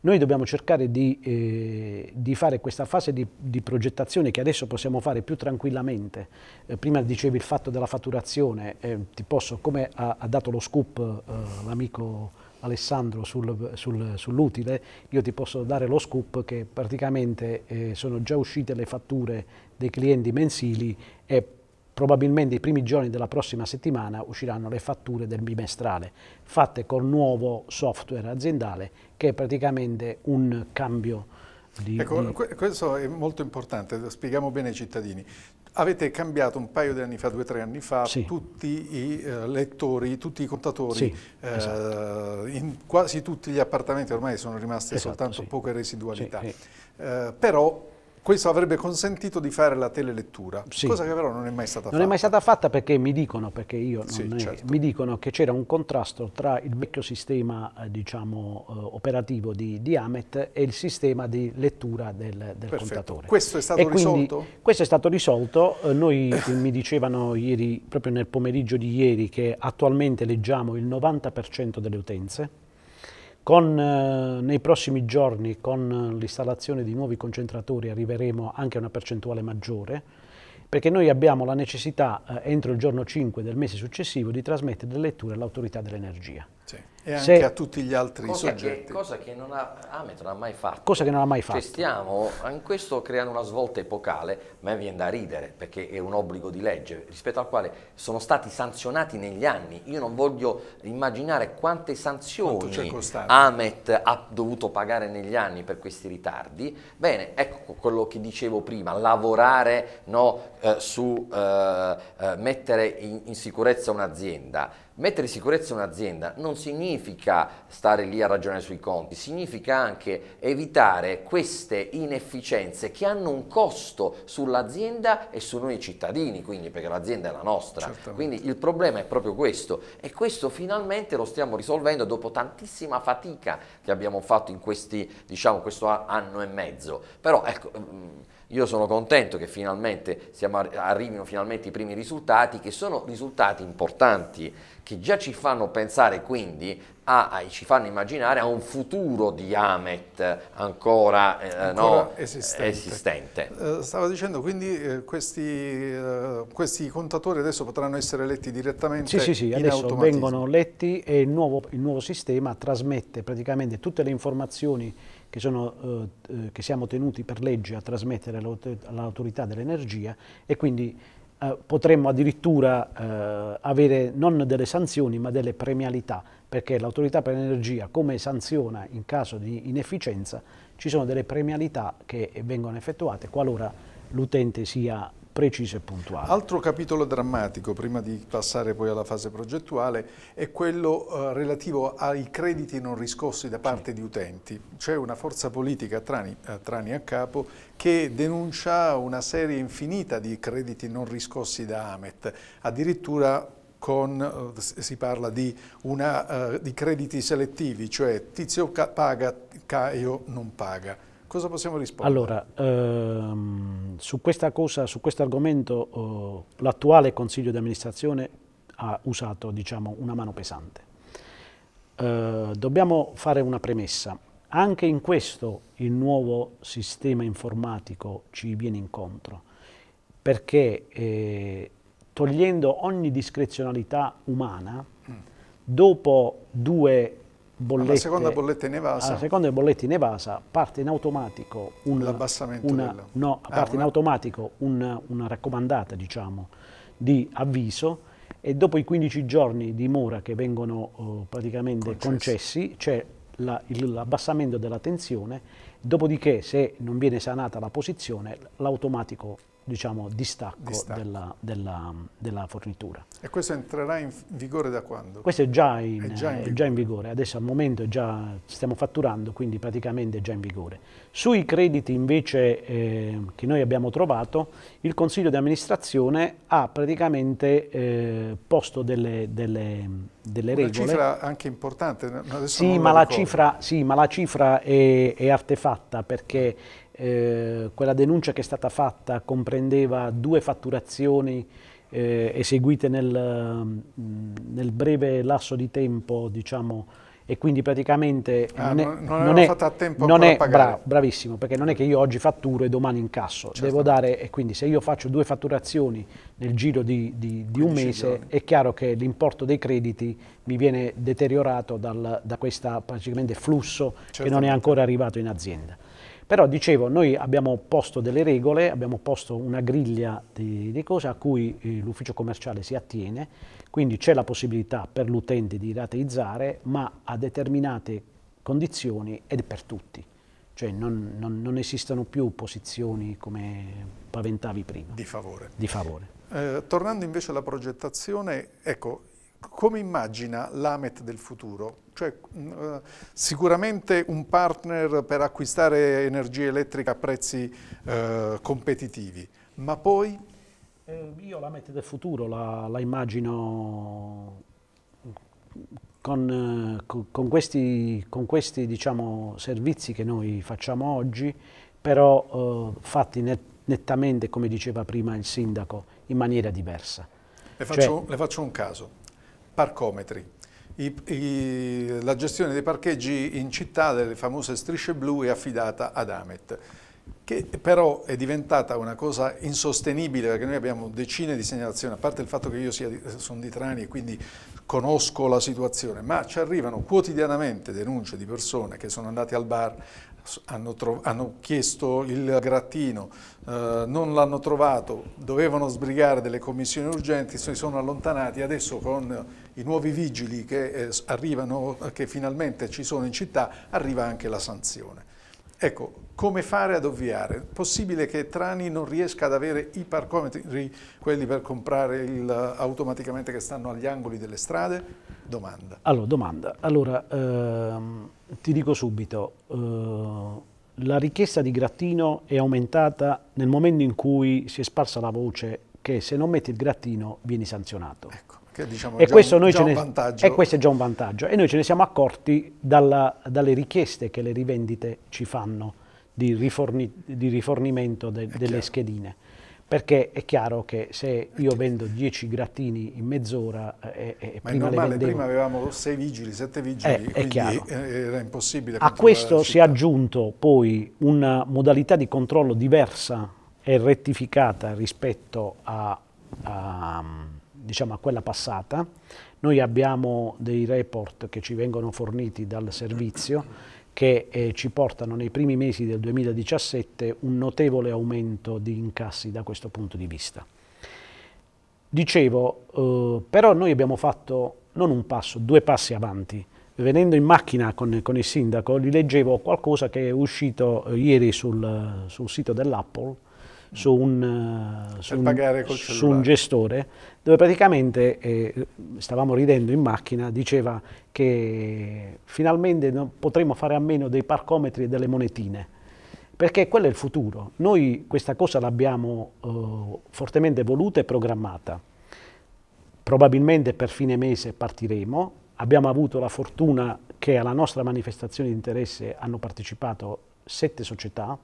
Noi dobbiamo cercare di, eh, di fare questa fase di, di, progettazione che adesso possiamo fare più tranquillamente. Eh, prima dicevi il fatto della fatturazione, eh, ti posso, come ha, ha dato lo scoop eh, l'amico Alessandro sul, sul, sull'utile, io ti posso dare lo scoop che praticamente eh, sono già uscite le fatture dei clienti mensili e probabilmente i primi giorni della prossima settimana usciranno le fatture del bimestrale, fatte col nuovo software aziendale che è praticamente un cambio di... Ecco, di... questo è molto importante, lo spieghiamo bene ai cittadini. Avete cambiato un paio di anni fa, due o tre anni fa, sì. tutti i eh, lettori, tutti i contatori, sì, eh, esatto. in quasi tutti gli appartamenti ormai sono rimaste esatto, soltanto sì. poche residualità. Sì, eh, però questo avrebbe consentito di fare la telelettura, sì. cosa che però non è mai stata non fatta. Non è mai stata fatta perché mi dicono, perché io sì, è, certo. mi dicono che c'era un contrasto tra il vecchio sistema eh, diciamo, eh, operativo di, di Amet e il sistema di lettura del, del contatore. Questo è stato e risolto? questo è stato risolto. Eh, noi mi dicevano ieri, proprio nel pomeriggio di ieri, che attualmente leggiamo il 90% delle utenze con, eh, nei prossimi giorni con eh, l'installazione di nuovi concentratori arriveremo anche a una percentuale maggiore perché noi abbiamo la necessità eh, entro il giorno 5 del mese successivo di trasmettere le letture all'autorità dell'energia. Sì. E anche se, a tutti gli altri cosa soggetti. Che, cosa che non ha, Amet non ha mai fatto. Cosa che non ha mai fatto. Cioè stiamo in questo creando una svolta epocale, ma viene da ridere perché è un obbligo di legge rispetto al quale sono stati sanzionati negli anni. Io non voglio immaginare quante sanzioni Amet ha dovuto pagare negli anni per questi ritardi. Bene, ecco quello che dicevo prima, lavorare no, eh, su eh, eh, mettere in, in sicurezza un'azienda Mettere in sicurezza un'azienda non significa stare lì a ragionare sui conti, significa anche evitare queste inefficienze che hanno un costo sull'azienda e su noi cittadini, quindi perché l'azienda è la nostra. Certamente. Quindi il problema è proprio questo e questo finalmente lo stiamo risolvendo dopo tantissima fatica che abbiamo fatto in questi, diciamo, questo anno e mezzo. Però ecco mm, io sono contento che finalmente arrivino finalmente i primi risultati, che sono risultati importanti, che già ci fanno pensare quindi, a, a ci fanno immaginare a un futuro di Amet ancora, eh, ancora no, esistente. esistente. Uh, stavo dicendo quindi eh, questi, uh, questi, contatori adesso potranno essere letti direttamente sì, sì, sì, adesso vengono letti e il nuovo, il nuovo sistema trasmette praticamente tutte le informazioni che, sono, eh, eh, che siamo tenuti per legge a trasmettere all'autorità dell'energia e quindi eh, potremmo addirittura eh, avere non delle sanzioni ma delle premialità perché l'autorità per l'energia come sanziona in caso di inefficienza ci sono delle premialità che vengono effettuate qualora l'utente sia precise e puntuali. Altro capitolo drammatico, prima di passare poi alla fase progettuale, è quello eh, relativo ai crediti non riscossi da parte sì. di utenti. C'è una forza politica, Trani, eh, Trani a capo, che denuncia una serie infinita di crediti non riscossi da Amet, addirittura con, eh, si parla di, una, uh, di, crediti selettivi, cioè tizio paga, Caio non paga. Cosa possiamo rispondere? Allora, ehm, su, cosa, su questo argomento eh, l'attuale Consiglio di amministrazione ha usato diciamo, una mano pesante. Eh, dobbiamo fare una premessa. Anche in questo il nuovo sistema informatico ci viene incontro, perché eh, togliendo ogni discrezionalità umana, dopo due bollette. La seconda bolletta in evasa. La seconda bolletta in evasa parte in automatico un, una, no, ah, parte ah, in automatico un, una raccomandata diciamo, di avviso e dopo i 15 giorni di mora che vengono oh, praticamente concessi, c'è cioè l'abbassamento della tensione, dopodiché se non viene sanata la posizione l'automatico diciamo, distacco, distacco. Della, della, della, fornitura. E questo entrerà in vigore da quando? Questo è già in, è già in, eh, è già in vigore, adesso al momento già, stiamo fatturando, quindi praticamente è già in vigore. Sui crediti invece eh, che noi abbiamo trovato, il Consiglio di amministrazione ha praticamente eh, posto delle, delle, delle regole. Una cifra anche importante. Sì ma, cifra, sì, ma la cifra, è, è artefatta perché eh, quella denuncia che è stata fatta comprendeva due fatturazioni eh, eseguite nel, nel, breve lasso di tempo, diciamo, e quindi praticamente ah, non, è, non, è, a tempo non è bra, bravissimo perché non è che io oggi fatturo e domani incasso certo. devo dare e quindi se io faccio due fatturazioni nel giro di, di, di un mese giorni. è chiaro che l'importo dei crediti mi viene deteriorato dal, da questo flusso certo. che non è ancora arrivato in azienda però dicevo, noi abbiamo posto delle regole, abbiamo posto una griglia di, di cose a cui eh, l'ufficio commerciale si attiene, quindi c'è la possibilità per l'utente di rateizzare, ma a determinate condizioni ed per tutti. Cioè non, non, non, esistono più posizioni come paventavi prima. Di favore. Di favore. Eh, tornando invece alla progettazione, ecco, come immagina l'Amet del futuro? Cioè, mh, mm, eh, sicuramente un partner per acquistare energia elettrica a prezzi eh, competitivi, ma poi? Eh, io l'Amet del futuro la, la immagino con, eh, con, questi, con questi diciamo, servizi che noi facciamo oggi, però eh, fatti net, nettamente, come diceva prima il sindaco, in maniera diversa. le faccio, cioè, le faccio un caso parcometri. I, i, la gestione dei parcheggi in città, delle famose strisce blu, è affidata ad Amet, che però è diventata una cosa insostenibile perché noi abbiamo decine di segnalazioni, a parte il fatto che io sia di, sono di Trani e quindi conosco la situazione, ma ci arrivano quotidianamente denunce di persone che sono andate al bar, hanno, hanno, chiesto il grattino, eh, non l'hanno trovato, dovevano sbrigare delle commissioni urgenti, si sono allontanati, adesso con i nuovi vigili che, eh, arrivano, che finalmente ci sono in città, arriva anche la sanzione. Ecco, come fare ad ovviare? Possibile che Trani non riesca ad avere i parcometri, quelli per comprare il, automaticamente che stanno agli angoli delle strade? Domanda. Allora, domanda. Allora, ehm ti dico subito, eh, la richiesta di grattino è aumentata nel momento in cui si è sparsa la voce che se non metti il grattino vieni sanzionato. Ecco, diciamo e, già questo un, già ne, e questo è già un vantaggio. E noi ce ne siamo accorti dalla, dalle richieste che le rivendite ci fanno di, riforni, di rifornimento de, delle chiaro. schedine. Perché è chiaro che se io vendo 10 grattini in mezz'ora eh, eh, Ma è normale, prima avevamo 6 vigili, 7 vigili, eh, quindi eh, era impossibile. A questo si è aggiunto poi una modalità di controllo diversa e rettificata rispetto a, a, diciamo, a quella passata. Noi abbiamo dei report che ci vengono forniti dal servizio che eh, ci portano nei primi mesi del 2017 un notevole aumento di incassi da questo punto di vista. Dicevo, eh, però noi abbiamo fatto non un passo, due passi avanti. Venendo in macchina con, con il sindaco, gli leggevo qualcosa che è uscito eh, ieri sul, sul sito dell'Apple, su un, eh, su un, su un gestore, dove praticamente, eh, stavamo ridendo in macchina, diceva che finalmente potremo fare a meno dei parcometri e delle monetine, perché quello è il futuro. Noi questa cosa l'abbiamo eh, fortemente voluta e programmata. Probabilmente per fine mese partiremo, abbiamo avuto la fortuna che alla nostra manifestazione di interesse hanno partecipato sette società,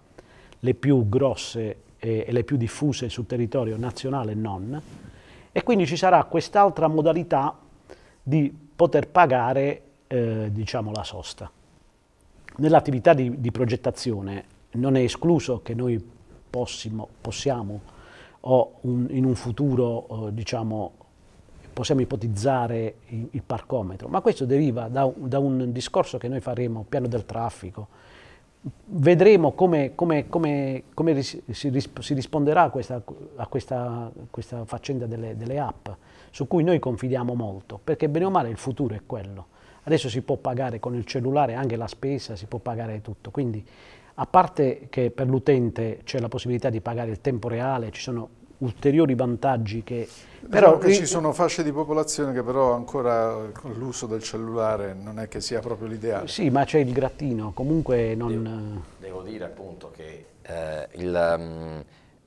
le più grosse e, le più diffuse sul territorio nazionale non, e quindi ci sarà quest'altra modalità di poter pagare eh, diciamo, la sosta. Nell'attività di, di, progettazione non è escluso che noi possiamo, possiamo o un, in un futuro eh, diciamo, possiamo ipotizzare il, il, parcometro, ma questo deriva da, da un discorso che noi faremo, piano del traffico, vedremo come, come, come, come si, si, risponderà a questa, a questa, questa faccenda delle, delle, app, su cui noi confidiamo molto, perché bene o male il futuro è quello. Adesso si può pagare con il cellulare anche la spesa, si può pagare tutto, quindi a parte che per l'utente c'è la possibilità di pagare il tempo reale, ci sono ulteriori vantaggi che... Diciamo però che ci sono fasce di popolazione che però ancora con l'uso del cellulare non è che sia proprio l'ideale. Sì, ma c'è il grattino, comunque non... Devo, eh. devo dire appunto che eh, il, mm,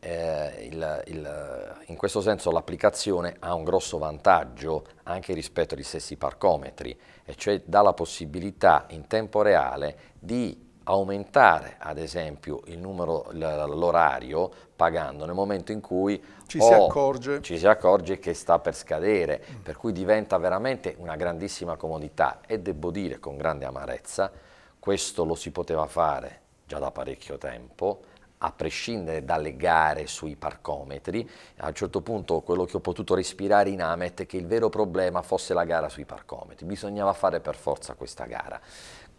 eh, il, il, in questo senso l'applicazione ha un grosso vantaggio anche rispetto agli stessi parcometri, e cioè dà la possibilità in tempo reale di aumentare ad esempio l'orario pagando nel momento in cui ci, si, accorge. ci si accorge che sta per scadere, mm. per cui diventa veramente una grandissima comodità e devo dire con grande amarezza, questo lo si poteva fare già da parecchio tempo, a prescindere dalle gare sui parcometri, a un certo punto quello che ho potuto respirare in Amet è che il vero problema fosse la gara sui parcometri, bisognava fare per forza questa gara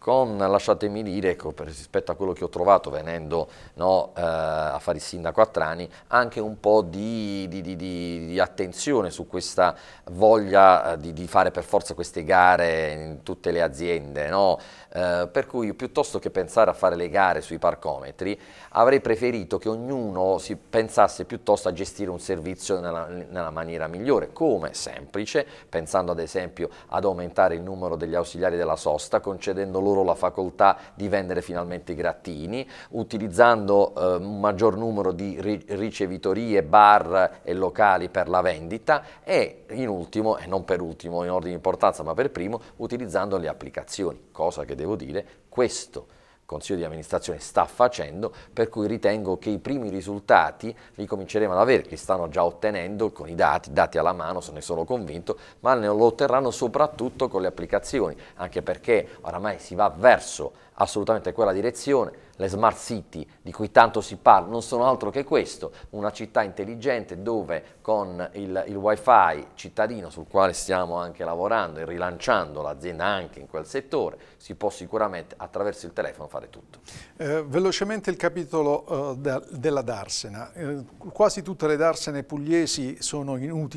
con, lasciatemi dire, ecco, rispetto a quello che ho trovato venendo no, eh, a fare il sindaco a Trani, anche un po' di, di, di, di attenzione su questa voglia eh, di, fare per forza queste gare in tutte le aziende, no? Eh, per cui piuttosto che pensare a fare le gare sui parcometri avrei preferito che ognuno si pensasse piuttosto a gestire un servizio nella, nella maniera migliore, come semplice, pensando ad esempio ad aumentare il numero degli ausiliari della sosta, concedendo loro la facoltà di vendere finalmente i grattini, utilizzando eh, un maggior numero di ri ricevitorie, bar e locali per la vendita e in ultimo, e non per ultimo in ordine di importanza, ma per primo, utilizzando le applicazioni, cosa che devo dire, questo Consiglio di amministrazione sta facendo, per cui ritengo che i primi risultati li cominceremo ad avere, li stanno già ottenendo con i dati, dati alla mano, se ne sono convinto, ma lo otterranno soprattutto con le applicazioni, anche perché oramai si va verso assolutamente quella direzione. Le smart city di cui tanto si parla non sono altro che questo, una città intelligente dove con il, il wifi cittadino sul quale stiamo anche lavorando e rilanciando l'azienda anche in quel settore, si può sicuramente attraverso il telefono fare tutto. Eh, velocemente il capitolo eh, da, della darsena. Eh, quasi tutte le darsene pugliesi sono inutili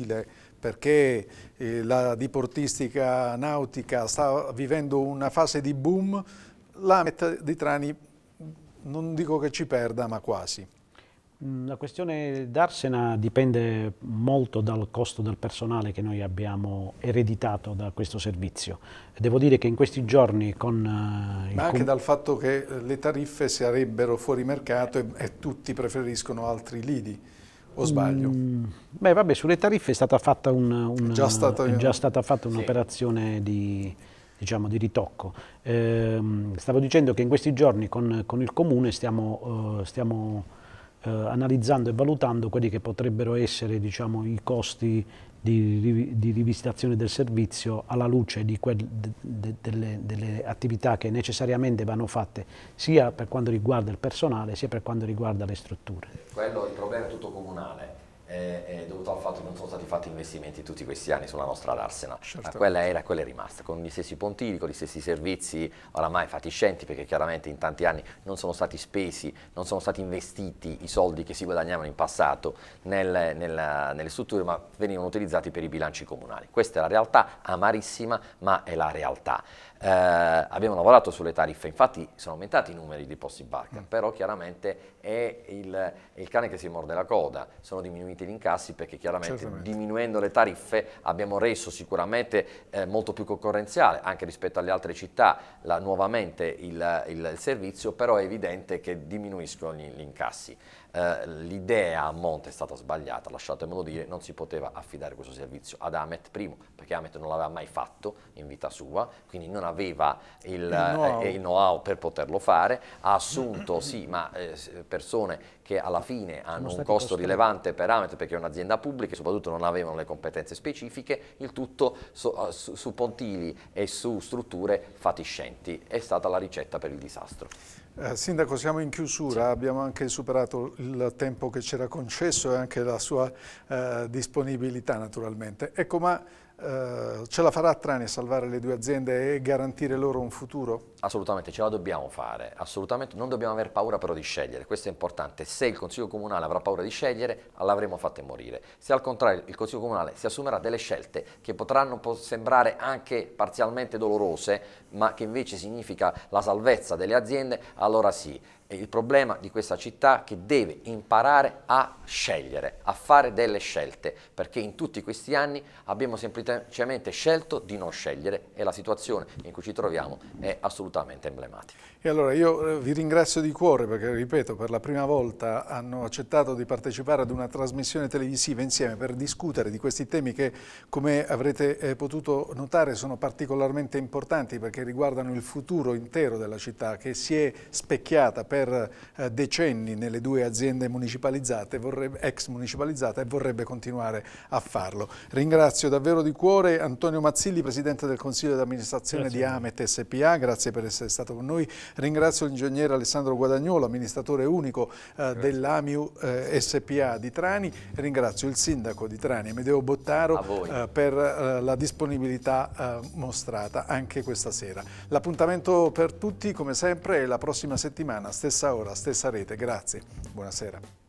perché eh, la diportistica nautica sta vivendo una fase di boom la metà di Trani non dico che ci perda, ma quasi. Mm, la questione d'Arsena dipende molto dal costo del personale che noi abbiamo ereditato da questo servizio. Devo dire che in questi giorni con... Eh, ma anche dal fatto che eh, le tariffe sarebbero fuori mercato e, e tutti preferiscono altri lidi o mm, sbaglio? Mm, beh vabbè, sulle tariffe è stata fatta, un, un, un'operazione di diciamo, di ritocco. Eh, stavo dicendo che in questi giorni con, con il Comune stiamo, eh, stiamo eh, analizzando e valutando quelli che potrebbero essere diciamo, i costi di, di, rivisitazione del servizio alla luce quel, de, de, delle, delle, attività che necessariamente vanno fatte sia per quanto riguarda il personale sia per quanto riguarda le strutture. Quello è il problema tutto comunale è, è dovuto al fatto che non sono stati fatti investimenti tutti questi anni sulla nostra Larsena. Certo. Quella era, quella è rimasta, con gli stessi pontili, con gli stessi servizi oramai fatiscenti, perché chiaramente in tanti anni non sono stati spesi, non sono stati investiti i soldi che si guadagnavano in passato nel, nella, nelle strutture, ma venivano utilizzati per i bilanci comunali. Questa è la realtà, amarissima, ma è la realtà eh, abbiamo lavorato sulle tariffe, infatti sono aumentati i numeri di posti in barca, mm. però chiaramente è il, è il, cane che si morde la coda, sono diminuiti gli incassi perché chiaramente Certamente. diminuendo le tariffe abbiamo reso sicuramente eh, molto più concorrenziale anche rispetto alle altre città la, nuovamente il, il, il servizio, però è evidente che diminuiscono gli, gli incassi. Eh, l'idea a monte è stata sbagliata, lasciatemelo dire, non si poteva affidare questo servizio ad Amet primo, perché Amet non l'aveva mai fatto in vita sua, quindi non aveva il, il know-how eh, know per poterlo fare, ha assunto sì, ma eh, persone che alla fine hanno un costo rilevante per Amet perché è un'azienda pubblica e soprattutto non avevano le competenze specifiche, il tutto so, eh, su, su, pontili e su strutture fatiscenti. È stata la ricetta per il disastro. Eh, sindaco, siamo in chiusura, sì. abbiamo anche superato il tempo che c'era concesso e anche la sua eh, disponibilità naturalmente. Ecco, ma eh, ce la farà Trani a salvare le due aziende e garantire loro un futuro? Assolutamente, ce la dobbiamo fare, assolutamente, non dobbiamo avere paura però di scegliere, questo è importante, se il Consiglio Comunale avrà paura di scegliere l'avremo fatta morire, se al contrario il Consiglio Comunale si assumerà delle scelte che potranno sembrare anche parzialmente dolorose, ma che invece significa la salvezza delle aziende, allora sì, il problema di questa città che deve imparare a scegliere, a fare delle scelte, perché in tutti questi anni abbiamo semplicemente scelto di non scegliere e la situazione in cui ci troviamo è assolutamente emblematica. E allora io eh, vi ringrazio di cuore perché, ripeto, per la prima volta hanno accettato di partecipare ad una trasmissione televisiva insieme per discutere di questi temi che, come avrete eh, potuto notare, sono particolarmente importanti perché riguardano il futuro intero della città che si è specchiata per per eh, decenni nelle due aziende municipalizzate, vorrebbe, ex municipalizzate e vorrebbe continuare a farlo. Ringrazio davvero di cuore Antonio Mazzilli, Presidente del Consiglio di Amministrazione di Amet SPA, grazie per essere stato con noi. Ringrazio l'ingegnere Alessandro Guadagnolo, amministratore unico eh, dell'AMIU eh, SPA di Trani. Ringrazio il sindaco di Trani, Medeo Bottaro, eh, per eh, la disponibilità eh, mostrata anche questa sera. L'appuntamento per tutti, come sempre, è la prossima settimana stessa ora, stessa rete. Grazie, buonasera.